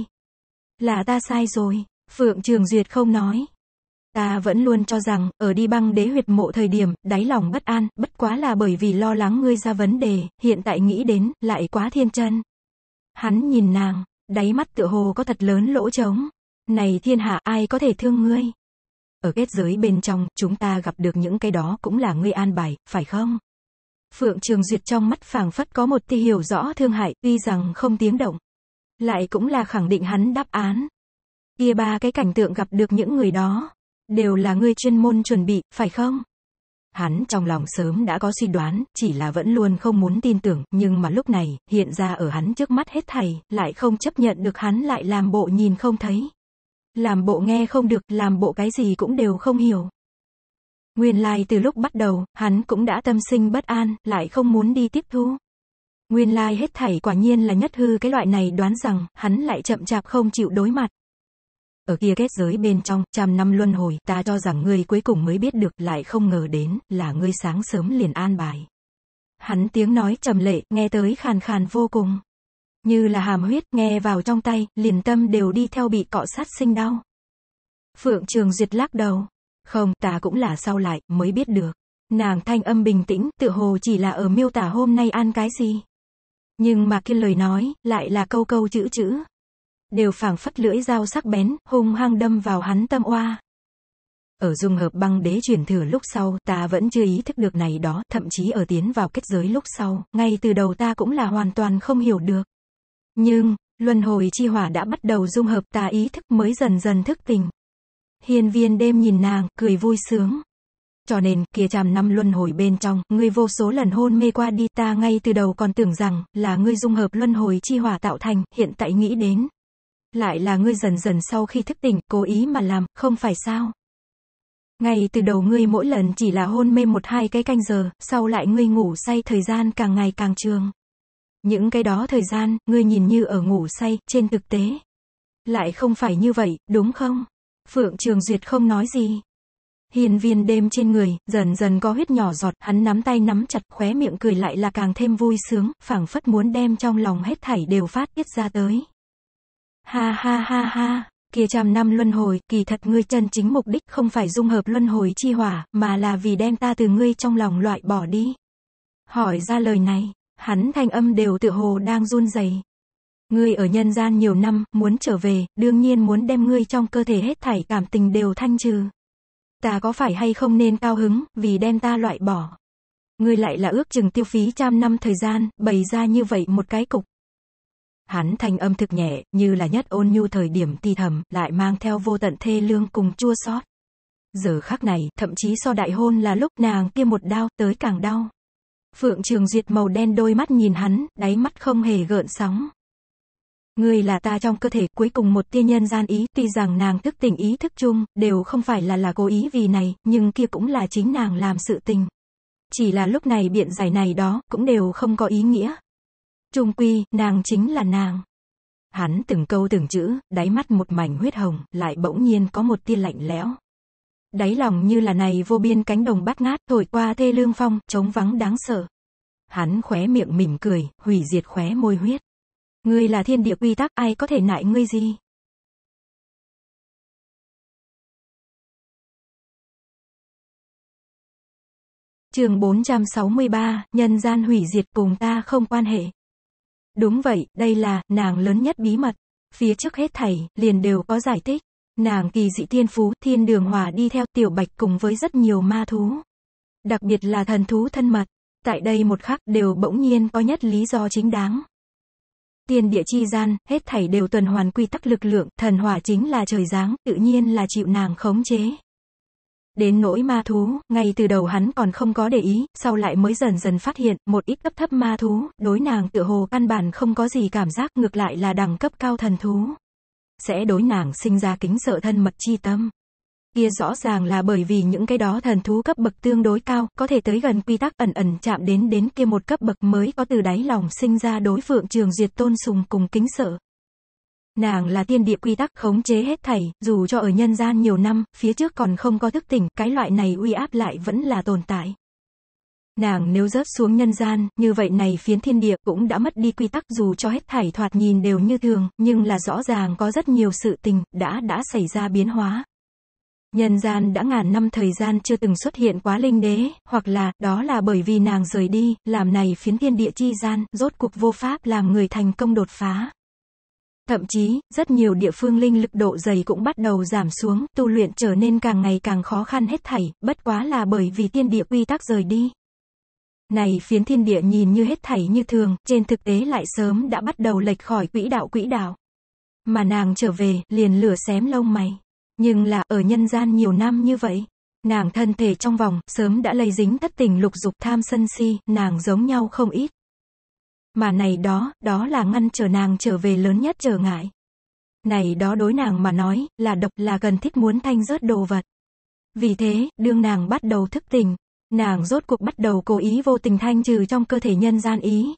S1: Là ta sai rồi, Phượng Trường Duyệt không nói. Ta vẫn luôn cho rằng, ở đi băng đế huyệt mộ thời điểm, đáy lòng bất an, bất quá là bởi vì lo lắng ngươi ra vấn đề, hiện tại nghĩ đến, lại quá thiên chân. Hắn nhìn nàng, đáy mắt tựa hồ có thật lớn lỗ trống. Này thiên hạ, ai có thể thương ngươi? Ở kết giới bên trong, chúng ta gặp được những cái đó cũng là ngươi an bài, phải không? Phượng Trường Duyệt trong mắt phảng phất có một tia hiểu rõ thương hại, tuy rằng không tiếng động. Lại cũng là khẳng định hắn đáp án. Kia ba cái cảnh tượng gặp được những người đó, đều là ngươi chuyên môn chuẩn bị, phải không? Hắn trong lòng sớm đã có suy đoán, chỉ là vẫn luôn không muốn tin tưởng, nhưng mà lúc này, hiện ra ở hắn trước mắt hết thầy, lại không chấp nhận được hắn lại làm bộ nhìn không thấy. Làm bộ nghe không được, làm bộ cái gì cũng đều không hiểu. Nguyên lai từ lúc bắt đầu, hắn cũng đã tâm sinh bất an, lại không muốn đi tiếp thu. Nguyên lai hết thảy quả nhiên là nhất hư cái loại này đoán rằng, hắn lại chậm chạp không chịu đối mặt. Ở kia kết giới bên trong, trăm năm luân hồi, ta cho rằng ngươi cuối cùng mới biết được, lại không ngờ đến, là ngươi sáng sớm liền an bài. Hắn tiếng nói trầm lệ, nghe tới khàn khàn vô cùng như là hàm huyết nghe vào trong tay, liền tâm đều đi theo bị cọ sát sinh đau. Phượng Trường Duyệt lắc đầu. Không, ta cũng là sau lại, mới biết được. Nàng thanh âm bình tĩnh, tự hồ chỉ là ở miêu tả hôm nay ăn cái gì. Nhưng mà kia lời nói, lại là câu câu chữ chữ. Đều phảng phất lưỡi dao sắc bén, hung hăng đâm vào hắn tâm oa. Ở dung hợp băng đế truyền thừa lúc sau, ta vẫn chưa ý thức được này đó, thậm chí ở tiến vào kết giới lúc sau, ngay từ đầu ta cũng là hoàn toàn không hiểu được. Nhưng, luân hồi chi hỏa đã bắt đầu dung hợp tà ý thức mới dần dần thức tỉnh. hiền viên đêm nhìn nàng, cười vui sướng. Cho nên, kia chàm năm luân hồi bên trong, ngươi vô số lần hôn mê qua đi ta ngay từ đầu còn tưởng rằng, là ngươi dung hợp luân hồi chi hỏa tạo thành, hiện tại nghĩ đến. Lại là ngươi dần dần sau khi thức tỉnh, cố ý mà làm, không phải sao? Ngay từ đầu ngươi mỗi lần chỉ là hôn mê một hai cái canh giờ, sau lại ngươi ngủ say thời gian càng ngày càng trường. Những cái đó thời gian, ngươi nhìn như ở ngủ say, trên thực tế. Lại không phải như vậy, đúng không? Phượng Trường Duyệt không nói gì. Hiền viên đêm trên người, dần dần có huyết nhỏ giọt, hắn nắm tay nắm chặt khóe miệng cười lại là càng thêm vui sướng, phảng phất muốn đem trong lòng hết thảy đều phát tiết ra tới. Ha ha ha ha, kia trăm năm luân hồi, kỳ thật ngươi chân chính mục đích không phải dung hợp luân hồi chi hỏa, mà là vì đem ta từ ngươi trong lòng loại bỏ đi. Hỏi ra lời này, hắn thanh âm đều tựa hồ đang run rẩy. Ngươi ở nhân gian nhiều năm, muốn trở về, đương nhiên muốn đem ngươi trong cơ thể hết thảy cảm tình đều thanh trừ. Ta có phải hay không nên cao hứng, vì đem ta loại bỏ. Ngươi lại là ước chừng tiêu phí trăm năm thời gian, bày ra như vậy một cái cục. Hắn thanh âm thực nhẹ, như là nhất ôn nhu thời điểm thì thầm, lại mang theo vô tận thê lương cùng chua xót. Giờ khắc này, thậm chí so đại hôn là lúc nàng kia một đau tới càng đau. Phượng Trường Diệt màu đen đôi mắt nhìn hắn, đáy mắt không hề gợn sóng. Người là ta trong cơ thể, cuối cùng một tiên nhân gian ý, tuy rằng nàng thức tỉnh ý thức chung, đều không phải là là cố ý vì này, nhưng kia cũng là chính nàng làm sự tình. Chỉ là lúc này biện giải này đó, cũng đều không có ý nghĩa. Trung quy, nàng chính là nàng. Hắn từng câu từng chữ, đáy mắt một mảnh huyết hồng, lại bỗng nhiên có một tia lạnh lẽo. Đáy lòng như là này vô biên cánh đồng bát ngát thổi qua thê lương phong, trống vắng đáng sợ. Hắn khóe miệng mỉm cười, hủy diệt khóe môi huyết. Ngươi là thiên địa quy tắc, ai có thể nại ngươi gì? Chương 463, nhân gian hủy diệt cùng ta không quan hệ. Đúng vậy, đây là nàng lớn nhất bí mật. Phía trước hết thầy liền đều có giải thích. Nàng kỳ dị thiên phú, thiên đường hỏa đi theo tiểu bạch cùng với rất nhiều ma thú. Đặc biệt là thần thú thân mật. Tại đây một khắc đều bỗng nhiên có nhất lý do chính đáng. Tiên địa chi gian, hết thảy đều tuần hoàn quy tắc lực lượng, thần hỏa chính là trời giáng, tự nhiên là chịu nàng khống chế. Đến nỗi ma thú, ngay từ đầu hắn còn không có để ý, sau lại mới dần dần phát hiện, một ít cấp thấp ma thú, đối nàng tựa hồ căn bản không có gì cảm giác, ngược lại là đẳng cấp cao thần thú sẽ đối nàng sinh ra kính sợ thân mật chi tâm. Kia rõ ràng là bởi vì những cái đó thần thú cấp bậc tương đối cao, có thể tới gần quy tắc ẩn ẩn chạm đến đến kia một cấp bậc mới có từ đáy lòng sinh ra đối phượng trường diệt tôn sùng cùng kính sợ. Nàng là tiên địa quy tắc khống chế hết thảy, dù cho ở nhân gian nhiều năm, phía trước còn không có thức tỉnh, cái loại này uy áp lại vẫn là tồn tại. Nàng nếu rớt xuống nhân gian, như vậy này phiến thiên địa cũng đã mất đi quy tắc dù cho hết thảy thoạt nhìn đều như thường, nhưng là rõ ràng có rất nhiều sự tình, đã đã xảy ra biến hóa. Nhân gian đã ngàn năm thời gian chưa từng xuất hiện quá linh đế, hoặc là, đó là bởi vì nàng rời đi, làm này phiến thiên địa chi gian, rốt cuộc vô pháp làm người thành công đột phá. Thậm chí, rất nhiều địa phương linh lực độ dày cũng bắt đầu giảm xuống, tu luyện trở nên càng ngày càng khó khăn hết thảy, bất quá là bởi vì thiên địa quy tắc rời đi. Này phiến thiên địa nhìn như hết thảy như thường, trên thực tế lại sớm đã bắt đầu lệch khỏi quỹ đạo quỹ đạo. Mà nàng trở về, liền lửa xém lông mày. Nhưng là, ở nhân gian nhiều năm như vậy, nàng thân thể trong vòng, sớm đã lây dính thất tình lục dục tham sân si, nàng giống nhau không ít. Mà này đó, đó là ngăn trở nàng trở về lớn nhất trở ngại. Này đó đối nàng mà nói, là độc là cần thiết muốn thanh rớt đồ vật. Vì thế, đương nàng bắt đầu thức tình, Nàng rốt cuộc bắt đầu cố ý vô tình thanh trừ trong cơ thể nhân gian ý.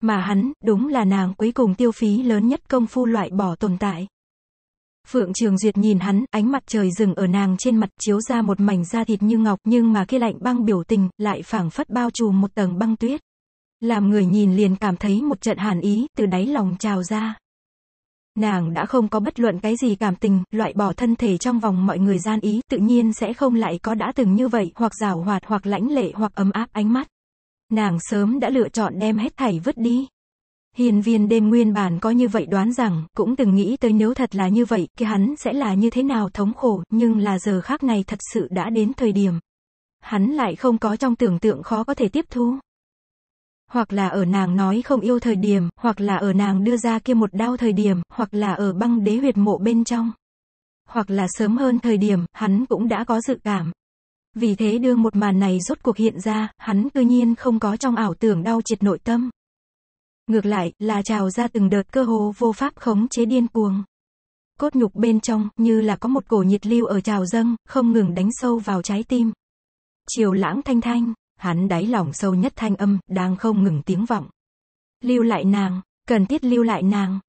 S1: Mà hắn, đúng là nàng cuối cùng tiêu phí lớn nhất công phu loại bỏ tồn tại. Phượng Trường Duyệt nhìn hắn, ánh mặt trời dừng ở nàng trên mặt chiếu ra một mảnh da thịt như ngọc nhưng mà kia lạnh băng biểu tình lại phảng phất bao trùm một tầng băng tuyết. Làm người nhìn liền cảm thấy một trận hàn ý từ đáy lòng trào ra. Nàng đã không có bất luận cái gì cảm tình, loại bỏ thân thể trong vòng mọi người gian ý, tự nhiên sẽ không lại có đã từng như vậy, hoặc rào hoạt hoặc lãnh lệ hoặc ấm áp ánh mắt. Nàng sớm đã lựa chọn đem hết thảy vứt đi. Hiền viên đêm nguyên bản có như vậy đoán rằng, cũng từng nghĩ tới nếu thật là như vậy, kia hắn sẽ là như thế nào thống khổ, nhưng là giờ khác này thật sự đã đến thời điểm. Hắn lại không có trong tưởng tượng khó có thể tiếp thu hoặc là ở nàng nói không yêu thời điểm, hoặc là ở nàng đưa ra kia một đau thời điểm, hoặc là ở băng đế huyệt mộ bên trong. Hoặc là sớm hơn thời điểm, hắn cũng đã có dự cảm. Vì thế đương một màn này rốt cuộc hiện ra, hắn tự nhiên không có trong ảo tưởng đau triệt nội tâm. Ngược lại, là trào ra từng đợt cơ hồ vô pháp khống chế điên cuồng. Cốt nhục bên trong, như là có một cổ nhiệt lưu ở trào dâng, không ngừng đánh sâu vào trái tim. Chiều lãng thanh thanh hắn đáy lòng sâu nhất thanh âm, đang không ngừng tiếng vọng. Lưu lại nàng, cần thiết lưu lại nàng.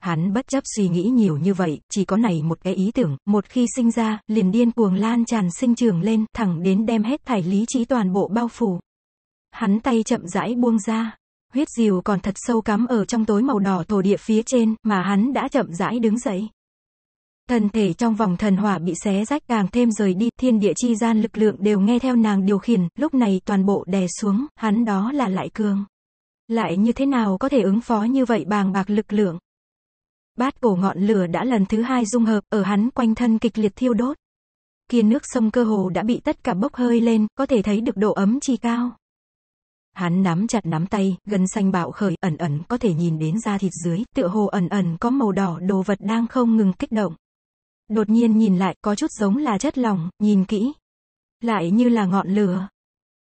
S1: Hắn bất chấp suy nghĩ nhiều như vậy, chỉ có này một cái ý tưởng, một khi sinh ra, liền điên cuồng lan tràn sinh trường lên, thẳng đến đem hết thải lý trí toàn bộ bao phủ. Hắn tay chậm rãi buông ra, huyết diều còn thật sâu cắm ở trong tối màu đỏ thổ địa phía trên, mà hắn đã chậm rãi đứng dậy. Thần thể trong vòng thần hỏa bị xé rách càng thêm rời đi, thiên địa chi gian lực lượng đều nghe theo nàng điều khiển, lúc này toàn bộ đè xuống, hắn đó là lại cường. Lại như thế nào có thể ứng phó như vậy bàng bạc lực lượng? Bát cổ ngọn lửa đã lần thứ hai dung hợp, ở hắn quanh thân kịch liệt thiêu đốt. Kia nước sông cơ hồ đã bị tất cả bốc hơi lên, có thể thấy được độ ấm chi cao. Hắn nắm chặt nắm tay, gần xanh bạo khởi, ẩn ẩn có thể nhìn đến da thịt dưới, tựa hồ ẩn ẩn có màu đỏ đồ vật đang không ngừng kích động. Đột nhiên nhìn lại có chút giống là chất lỏng, nhìn kỹ. Lại như là ngọn lửa.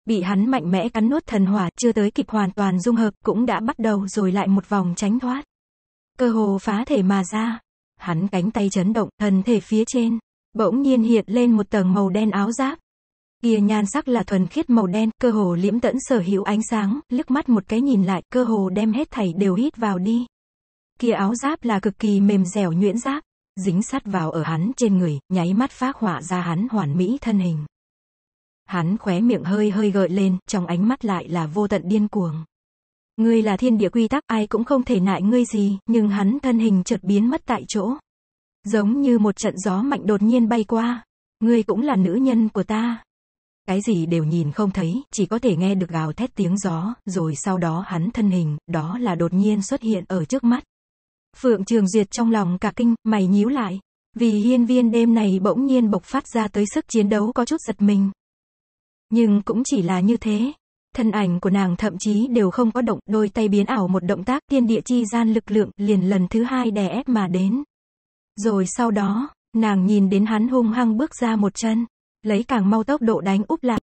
S1: Bị hắn mạnh mẽ cắn nuốt thần hỏa chưa tới kịp hoàn toàn dung hợp cũng đã bắt đầu rồi lại một vòng tránh thoát. Cơ hồ phá thể mà ra. Hắn cánh tay chấn động, thần thể phía trên. Bỗng nhiên hiện lên một tầng màu đen áo giáp. Kia nhan sắc là thuần khiết màu đen, cơ hồ liễm tẫn sở hữu ánh sáng, liếc mắt một cái nhìn lại, cơ hồ đem hết thảy đều hít vào đi. Kia áo giáp là cực kỳ mềm dẻo nhuyễn giáp dính sát vào ở hắn trên người, nháy mắt phát họa ra hắn hoàn mỹ thân hình. Hắn khóe miệng hơi hơi gợi lên, trong ánh mắt lại là vô tận điên cuồng. Ngươi là thiên địa quy tắc, ai cũng không thể nại ngươi gì, nhưng hắn thân hình chợt biến mất tại chỗ. Giống như một trận gió mạnh đột nhiên bay qua. Ngươi cũng là nữ nhân của ta. Cái gì đều nhìn không thấy, chỉ có thể nghe được gào thét tiếng gió, rồi sau đó hắn thân hình, đó là đột nhiên xuất hiện ở trước mắt. Phượng Trường Duyệt trong lòng cả kinh, mày nhíu lại. Vì hiên viên đêm này bỗng nhiên bộc phát ra tới sức chiến đấu có chút giật mình. Nhưng cũng chỉ là như thế. Thân ảnh của nàng thậm chí đều không có động, đôi tay biến ảo một động tác tiên địa chi gian lực lượng liền lần thứ hai đè ép mà đến. Rồi sau đó, nàng nhìn đến hắn hung hăng bước ra một chân, lấy càng mau tốc độ đánh úp lại.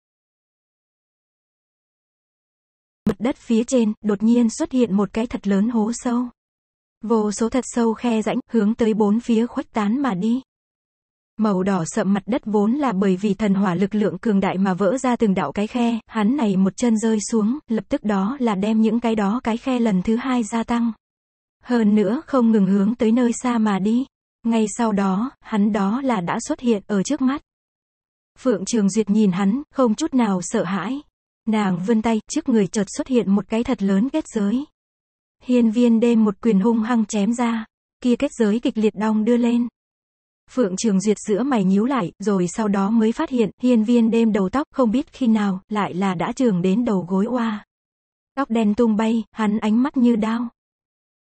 S1: Mặt đất phía trên, đột nhiên xuất hiện một cái thật lớn hố sâu vô số thật sâu khe rãnh, hướng tới bốn phía khuếch tán mà đi. Màu đỏ sậm mặt đất vốn là bởi vì thần hỏa lực lượng cường đại mà vỡ ra từng đạo cái khe, hắn này một chân rơi xuống, lập tức đó là đem những cái đó cái khe lần thứ hai gia tăng. Hơn nữa không ngừng hướng tới nơi xa mà đi. Ngay sau đó, hắn đó là đã xuất hiện ở trước mắt. Phượng Trường Duyệt nhìn hắn, không chút nào sợ hãi. Nàng vươn tay, trước người chợt xuất hiện một cái thật lớn kết giới. Hiên viên đêm một quyền hung hăng chém ra, kia kết giới kịch liệt đong đưa lên. Phượng Trường Duyệt giữa mày nhíu lại, rồi sau đó mới phát hiện, hiên viên đêm đầu tóc không biết khi nào, lại là đã trường đến đầu gối oa. Tóc đen tung bay, hắn ánh mắt như đao.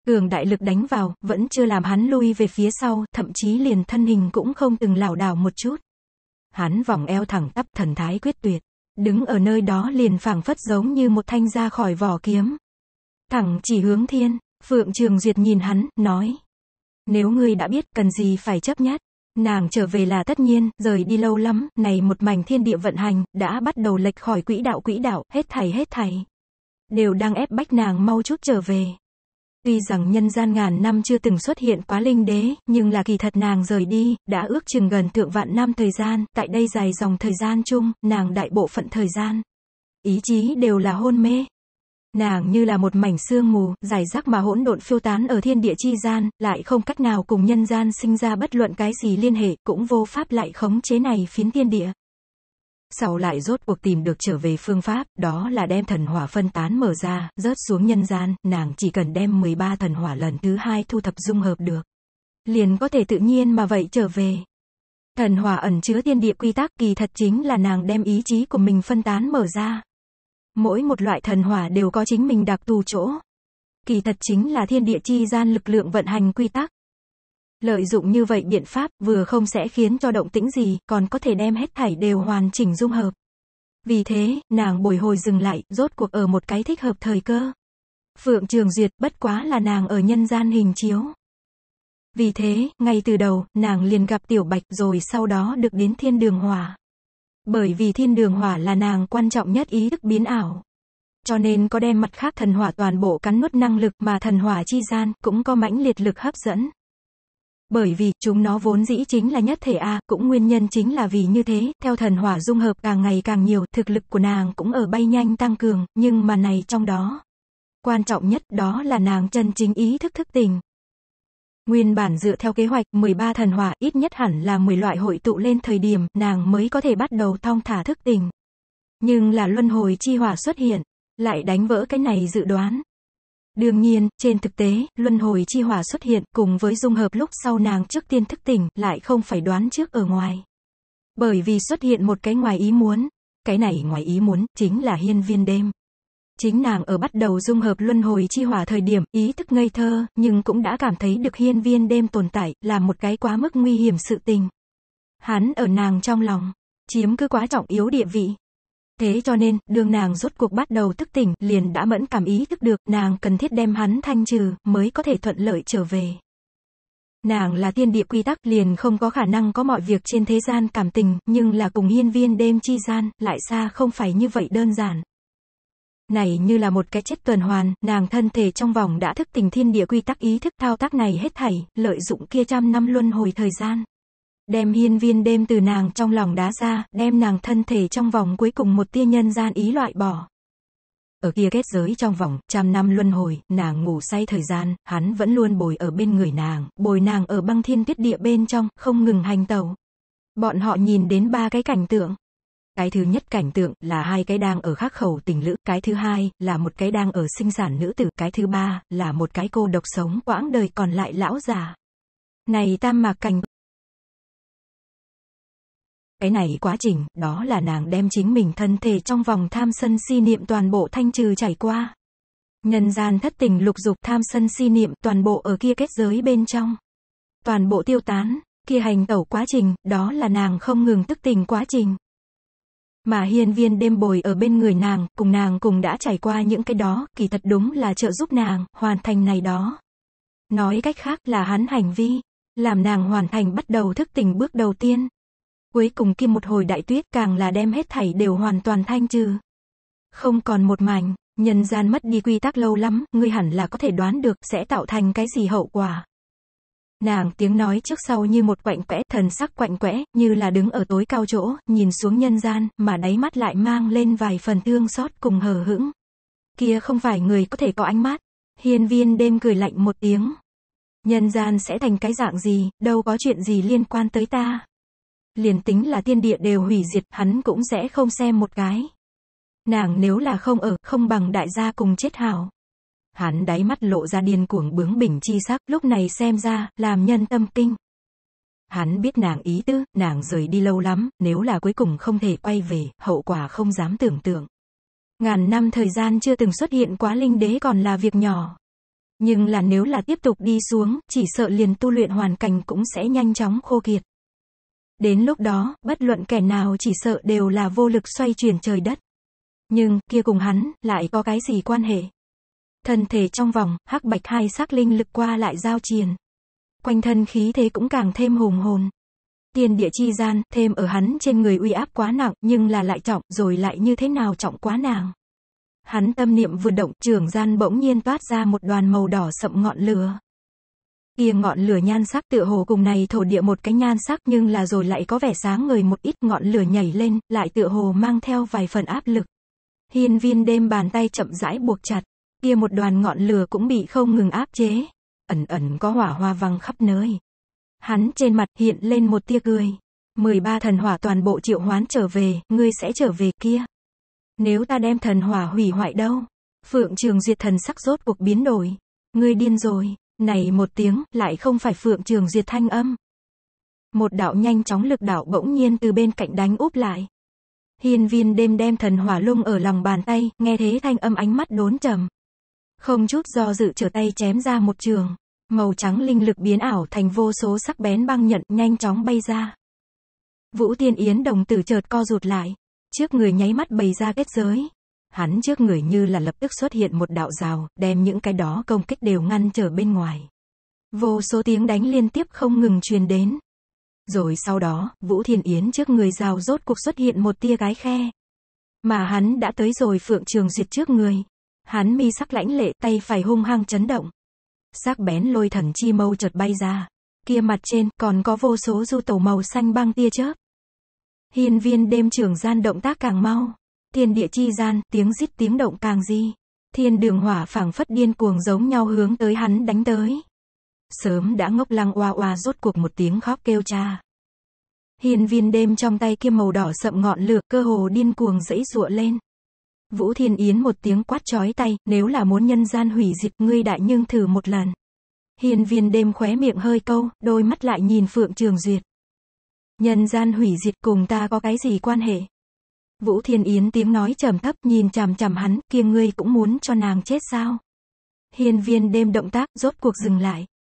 S1: Cường đại lực đánh vào, vẫn chưa làm hắn lui về phía sau, thậm chí liền thân hình cũng không từng lảo đảo một chút. Hắn vòng eo thẳng tắp thần thái quyết tuyệt, đứng ở nơi đó liền phảng phất giống như một thanh ra khỏi vỏ kiếm. Thẳng chỉ hướng thiên, Phượng Trường Duyệt nhìn hắn, nói. Nếu ngươi đã biết, cần gì phải chấp nhất. Nàng trở về là tất nhiên, rời đi lâu lắm, này một mảnh thiên địa vận hành, đã bắt đầu lệch khỏi quỹ đạo quỹ đạo, hết thảy hết thảy. Đều đang ép bách nàng mau chút trở về. Tuy rằng nhân gian ngàn năm chưa từng xuất hiện quá linh đế, nhưng là kỳ thật nàng rời đi, đã ước chừng gần thượng vạn năm thời gian, tại đây dài dòng thời gian chung, nàng đại bộ phận thời gian. Ý chí đều là hôn mê, nàng như là một mảnh sương mù, giải rác mà hỗn độn phiêu tán ở thiên địa chi gian, lại không cách nào cùng nhân gian sinh ra bất luận cái gì liên hệ, cũng vô pháp lại khống chế này phiến thiên địa. Sau lại rốt cuộc tìm được trở về phương pháp, đó là đem thần hỏa phân tán mở ra, rớt xuống nhân gian, nàng chỉ cần đem 13 thần hỏa lần thứ hai thu thập dung hợp được. Liền có thể tự nhiên mà vậy trở về. Thần hỏa ẩn chứa thiên địa quy tắc kỳ thật chính là nàng đem ý chí của mình phân tán mở ra. Mỗi một loại thần hỏa đều có chính mình đặc thù chỗ. Kỳ thật chính là thiên địa chi gian lực lượng vận hành quy tắc. Lợi dụng như vậy biện pháp vừa không sẽ khiến cho động tĩnh gì, còn có thể đem hết thảy đều hoàn chỉnh dung hợp. Vì thế, nàng bồi hồi dừng lại, rốt cuộc ở một cái thích hợp thời cơ. Phượng Trường Duyệt bất quá là nàng ở nhân gian hình chiếu. Vì thế, ngay từ đầu, nàng liền gặp Tiểu Bạch rồi sau đó được đến thiên đường hỏa. Bởi vì thiên đường hỏa là nàng quan trọng nhất ý thức biến ảo. Cho nên có đem mặt khác thần hỏa toàn bộ cắn nuốt năng lực mà thần hỏa chi gian cũng có mãnh liệt lực hấp dẫn. Bởi vì, chúng nó vốn dĩ chính là nhất thể A, cũng nguyên nhân chính là vì như thế, theo thần hỏa dung hợp càng ngày càng nhiều, thực lực của nàng cũng ở bay nhanh tăng cường, nhưng mà này trong đó. Quan trọng nhất đó là nàng chân chính ý thức thức tình. Nguyên bản dựa theo kế hoạch 13 thần hỏa ít nhất hẳn là 10 loại hội tụ lên thời điểm nàng mới có thể bắt đầu thong thả thức tình. Nhưng là luân hồi chi hỏa xuất hiện, lại đánh vỡ cái này dự đoán. Đương nhiên, trên thực tế, luân hồi chi hỏa xuất hiện cùng với dung hợp lúc sau nàng trước tiên thức tỉnh lại không phải đoán trước ở ngoài. Bởi vì xuất hiện một cái ngoài ý muốn, cái này ngoài ý muốn chính là hiên viên đêm. Chính nàng ở bắt đầu dung hợp luân hồi chi hỏa thời điểm, ý thức ngây thơ, nhưng cũng đã cảm thấy được hiên viên đêm tồn tại, là một cái quá mức nguy hiểm sự tình. Hắn ở nàng trong lòng, chiếm cứ quá trọng yếu địa vị. Thế cho nên, đường nàng rốt cuộc bắt đầu thức tỉnh, liền đã mẫn cảm ý thức được, nàng cần thiết đem hắn thanh trừ, mới có thể thuận lợi trở về. Nàng là thiên địa quy tắc liền không có khả năng có mọi việc trên thế gian cảm tình, nhưng là cùng hiên viên đêm chi gian, lại xa không phải như vậy đơn giản này như là một cái chết tuần hoàn, nàng thân thể trong vòng đã thức tình thiên địa quy tắc ý thức thao tác này hết thảy, lợi dụng kia trăm năm luân hồi thời gian. Đem hiên viên đêm từ nàng trong lòng đá ra, đem nàng thân thể trong vòng cuối cùng một tia nhân gian ý loại bỏ. Ở kia kết giới trong vòng, trăm năm luân hồi, nàng ngủ say thời gian, hắn vẫn luôn bồi ở bên người nàng, bồi nàng ở băng thiên tuyết địa bên trong, không ngừng hành tàu. Bọn họ nhìn đến ba cái cảnh tượng. Cái thứ nhất cảnh tượng là hai cái đang ở khắc khẩu tình lữ, cái thứ hai là một cái đang ở sinh sản nữ tử, cái thứ ba là một cái cô độc sống quãng đời còn lại lão già. Này tam mạc cảnh cái này quá trình, đó là nàng đem chính mình thân thể trong vòng tham sân si niệm toàn bộ thanh trừ chảy qua. Nhân gian thất tình lục dục tham sân si niệm toàn bộ ở kia kết giới bên trong. Toàn bộ tiêu tán, kia hành tẩu quá trình, đó là nàng không ngừng tức tình quá trình mà hiên viên đêm bồi ở bên người nàng, cùng nàng cùng đã trải qua những cái đó, kỳ thật đúng là trợ giúp nàng, hoàn thành này đó. Nói cách khác là hắn hành vi, làm nàng hoàn thành bắt đầu thức tỉnh bước đầu tiên. Cuối cùng kia một hồi đại tuyết càng là đem hết thảy đều hoàn toàn thanh trừ. Không còn một mảnh, nhân gian mất đi quy tắc lâu lắm, ngươi hẳn là có thể đoán được sẽ tạo thành cái gì hậu quả. Nàng tiếng nói trước sau như một quạnh quẽ, thần sắc quạnh quẽ, như là đứng ở tối cao chỗ, nhìn xuống nhân gian, mà đáy mắt lại mang lên vài phần thương xót cùng hờ hững. Kia không phải người có thể có ánh mắt. Hiên viên đêm cười lạnh một tiếng. Nhân gian sẽ thành cái dạng gì, đâu có chuyện gì liên quan tới ta. Liền tính là tiên địa đều hủy diệt, hắn cũng sẽ không xem một cái. Nàng nếu là không ở, không bằng đại gia cùng chết hảo hắn đáy mắt lộ ra điên cuồng bướng bỉnh chi sắc, lúc này xem ra, làm nhân tâm kinh. Hắn biết nàng ý tư, nàng rời đi lâu lắm, nếu là cuối cùng không thể quay về, hậu quả không dám tưởng tượng. Ngàn năm thời gian chưa từng xuất hiện quá linh đế còn là việc nhỏ. Nhưng là nếu là tiếp tục đi xuống, chỉ sợ liền tu luyện hoàn cảnh cũng sẽ nhanh chóng khô kiệt. Đến lúc đó, bất luận kẻ nào chỉ sợ đều là vô lực xoay chuyển trời đất. Nhưng, kia cùng hắn, lại có cái gì quan hệ? Thân thể trong vòng, hắc bạch hai sắc linh lực qua lại giao triền. Quanh thân khí thế cũng càng thêm hùng hồn. Tiền địa chi gian, thêm ở hắn trên người uy áp quá nặng, nhưng là lại trọng, rồi lại như thế nào trọng quá nàng. Hắn tâm niệm vừa động, trường gian bỗng nhiên toát ra một đoàn màu đỏ sậm ngọn lửa. Kia ngọn lửa nhan sắc tựa hồ cùng này thổ địa một cái nhan sắc nhưng là rồi lại có vẻ sáng người một ít ngọn lửa nhảy lên, lại tựa hồ mang theo vài phần áp lực. Hiên viên đêm bàn tay chậm rãi buộc chặt, kia một đoàn ngọn lửa cũng bị không ngừng áp chế. Ẩn ẩn có hỏa hoa văng khắp nơi. Hắn trên mặt hiện lên một tia cười. 13 thần hỏa toàn bộ triệu hoán trở về, ngươi sẽ trở về kia. Nếu ta đem thần hỏa hủy hoại đâu? Phượng Trường diệt thần sắc rốt cuộc biến đổi. Ngươi điên rồi, này một tiếng, lại không phải Phượng Trường diệt thanh âm. Một đạo nhanh chóng lực đạo bỗng nhiên từ bên cạnh đánh úp lại. Hiên viên đêm đem thần hỏa lung ở lòng bàn tay, nghe thế thanh âm ánh mắt đốn trầm. Không chút do dự trở tay chém ra một trường. Màu trắng linh lực biến ảo thành vô số sắc bén băng nhận nhanh chóng bay ra. Vũ Tiên Yến đồng tử chợt co rụt lại. Trước người nháy mắt bày ra kết giới. Hắn trước người như là lập tức xuất hiện một đạo rào, đem những cái đó công kích đều ngăn trở bên ngoài. Vô số tiếng đánh liên tiếp không ngừng truyền đến. Rồi sau đó, Vũ Thiên Yến trước người rào rốt cuộc xuất hiện một tia gái khe. Mà hắn đã tới rồi Phượng Trường Duyệt trước người hắn mi sắc lãnh lệ tay phải hung hăng chấn động. Sắc bén lôi thần chi mâu chợt bay ra. Kia mặt trên còn có vô số du tẩu màu xanh băng tia chớp. Hiên viên đêm trường gian động tác càng mau. Thiên địa chi gian tiếng rít tiếng động càng di. Thiên đường hỏa phảng phất điên cuồng giống nhau hướng tới hắn đánh tới. Sớm đã ngốc lăng oa oa rốt cuộc một tiếng khóc kêu cha. Hiên viên đêm trong tay kia màu đỏ sậm ngọn lửa cơ hồ điên cuồng dẫy dụa lên. Vũ Thiên Yến một tiếng quát chói tay, nếu là muốn nhân gian hủy diệt ngươi đại nhưng thử một lần. Hiền viên đêm khóe miệng hơi câu, đôi mắt lại nhìn Phượng Trường Duyệt. Nhân gian hủy diệt cùng ta có cái gì quan hệ? Vũ Thiên Yến tiếng nói trầm thấp nhìn chằm chằm hắn, kia ngươi cũng muốn cho nàng chết sao? Hiền viên đêm động tác rốt cuộc dừng lại.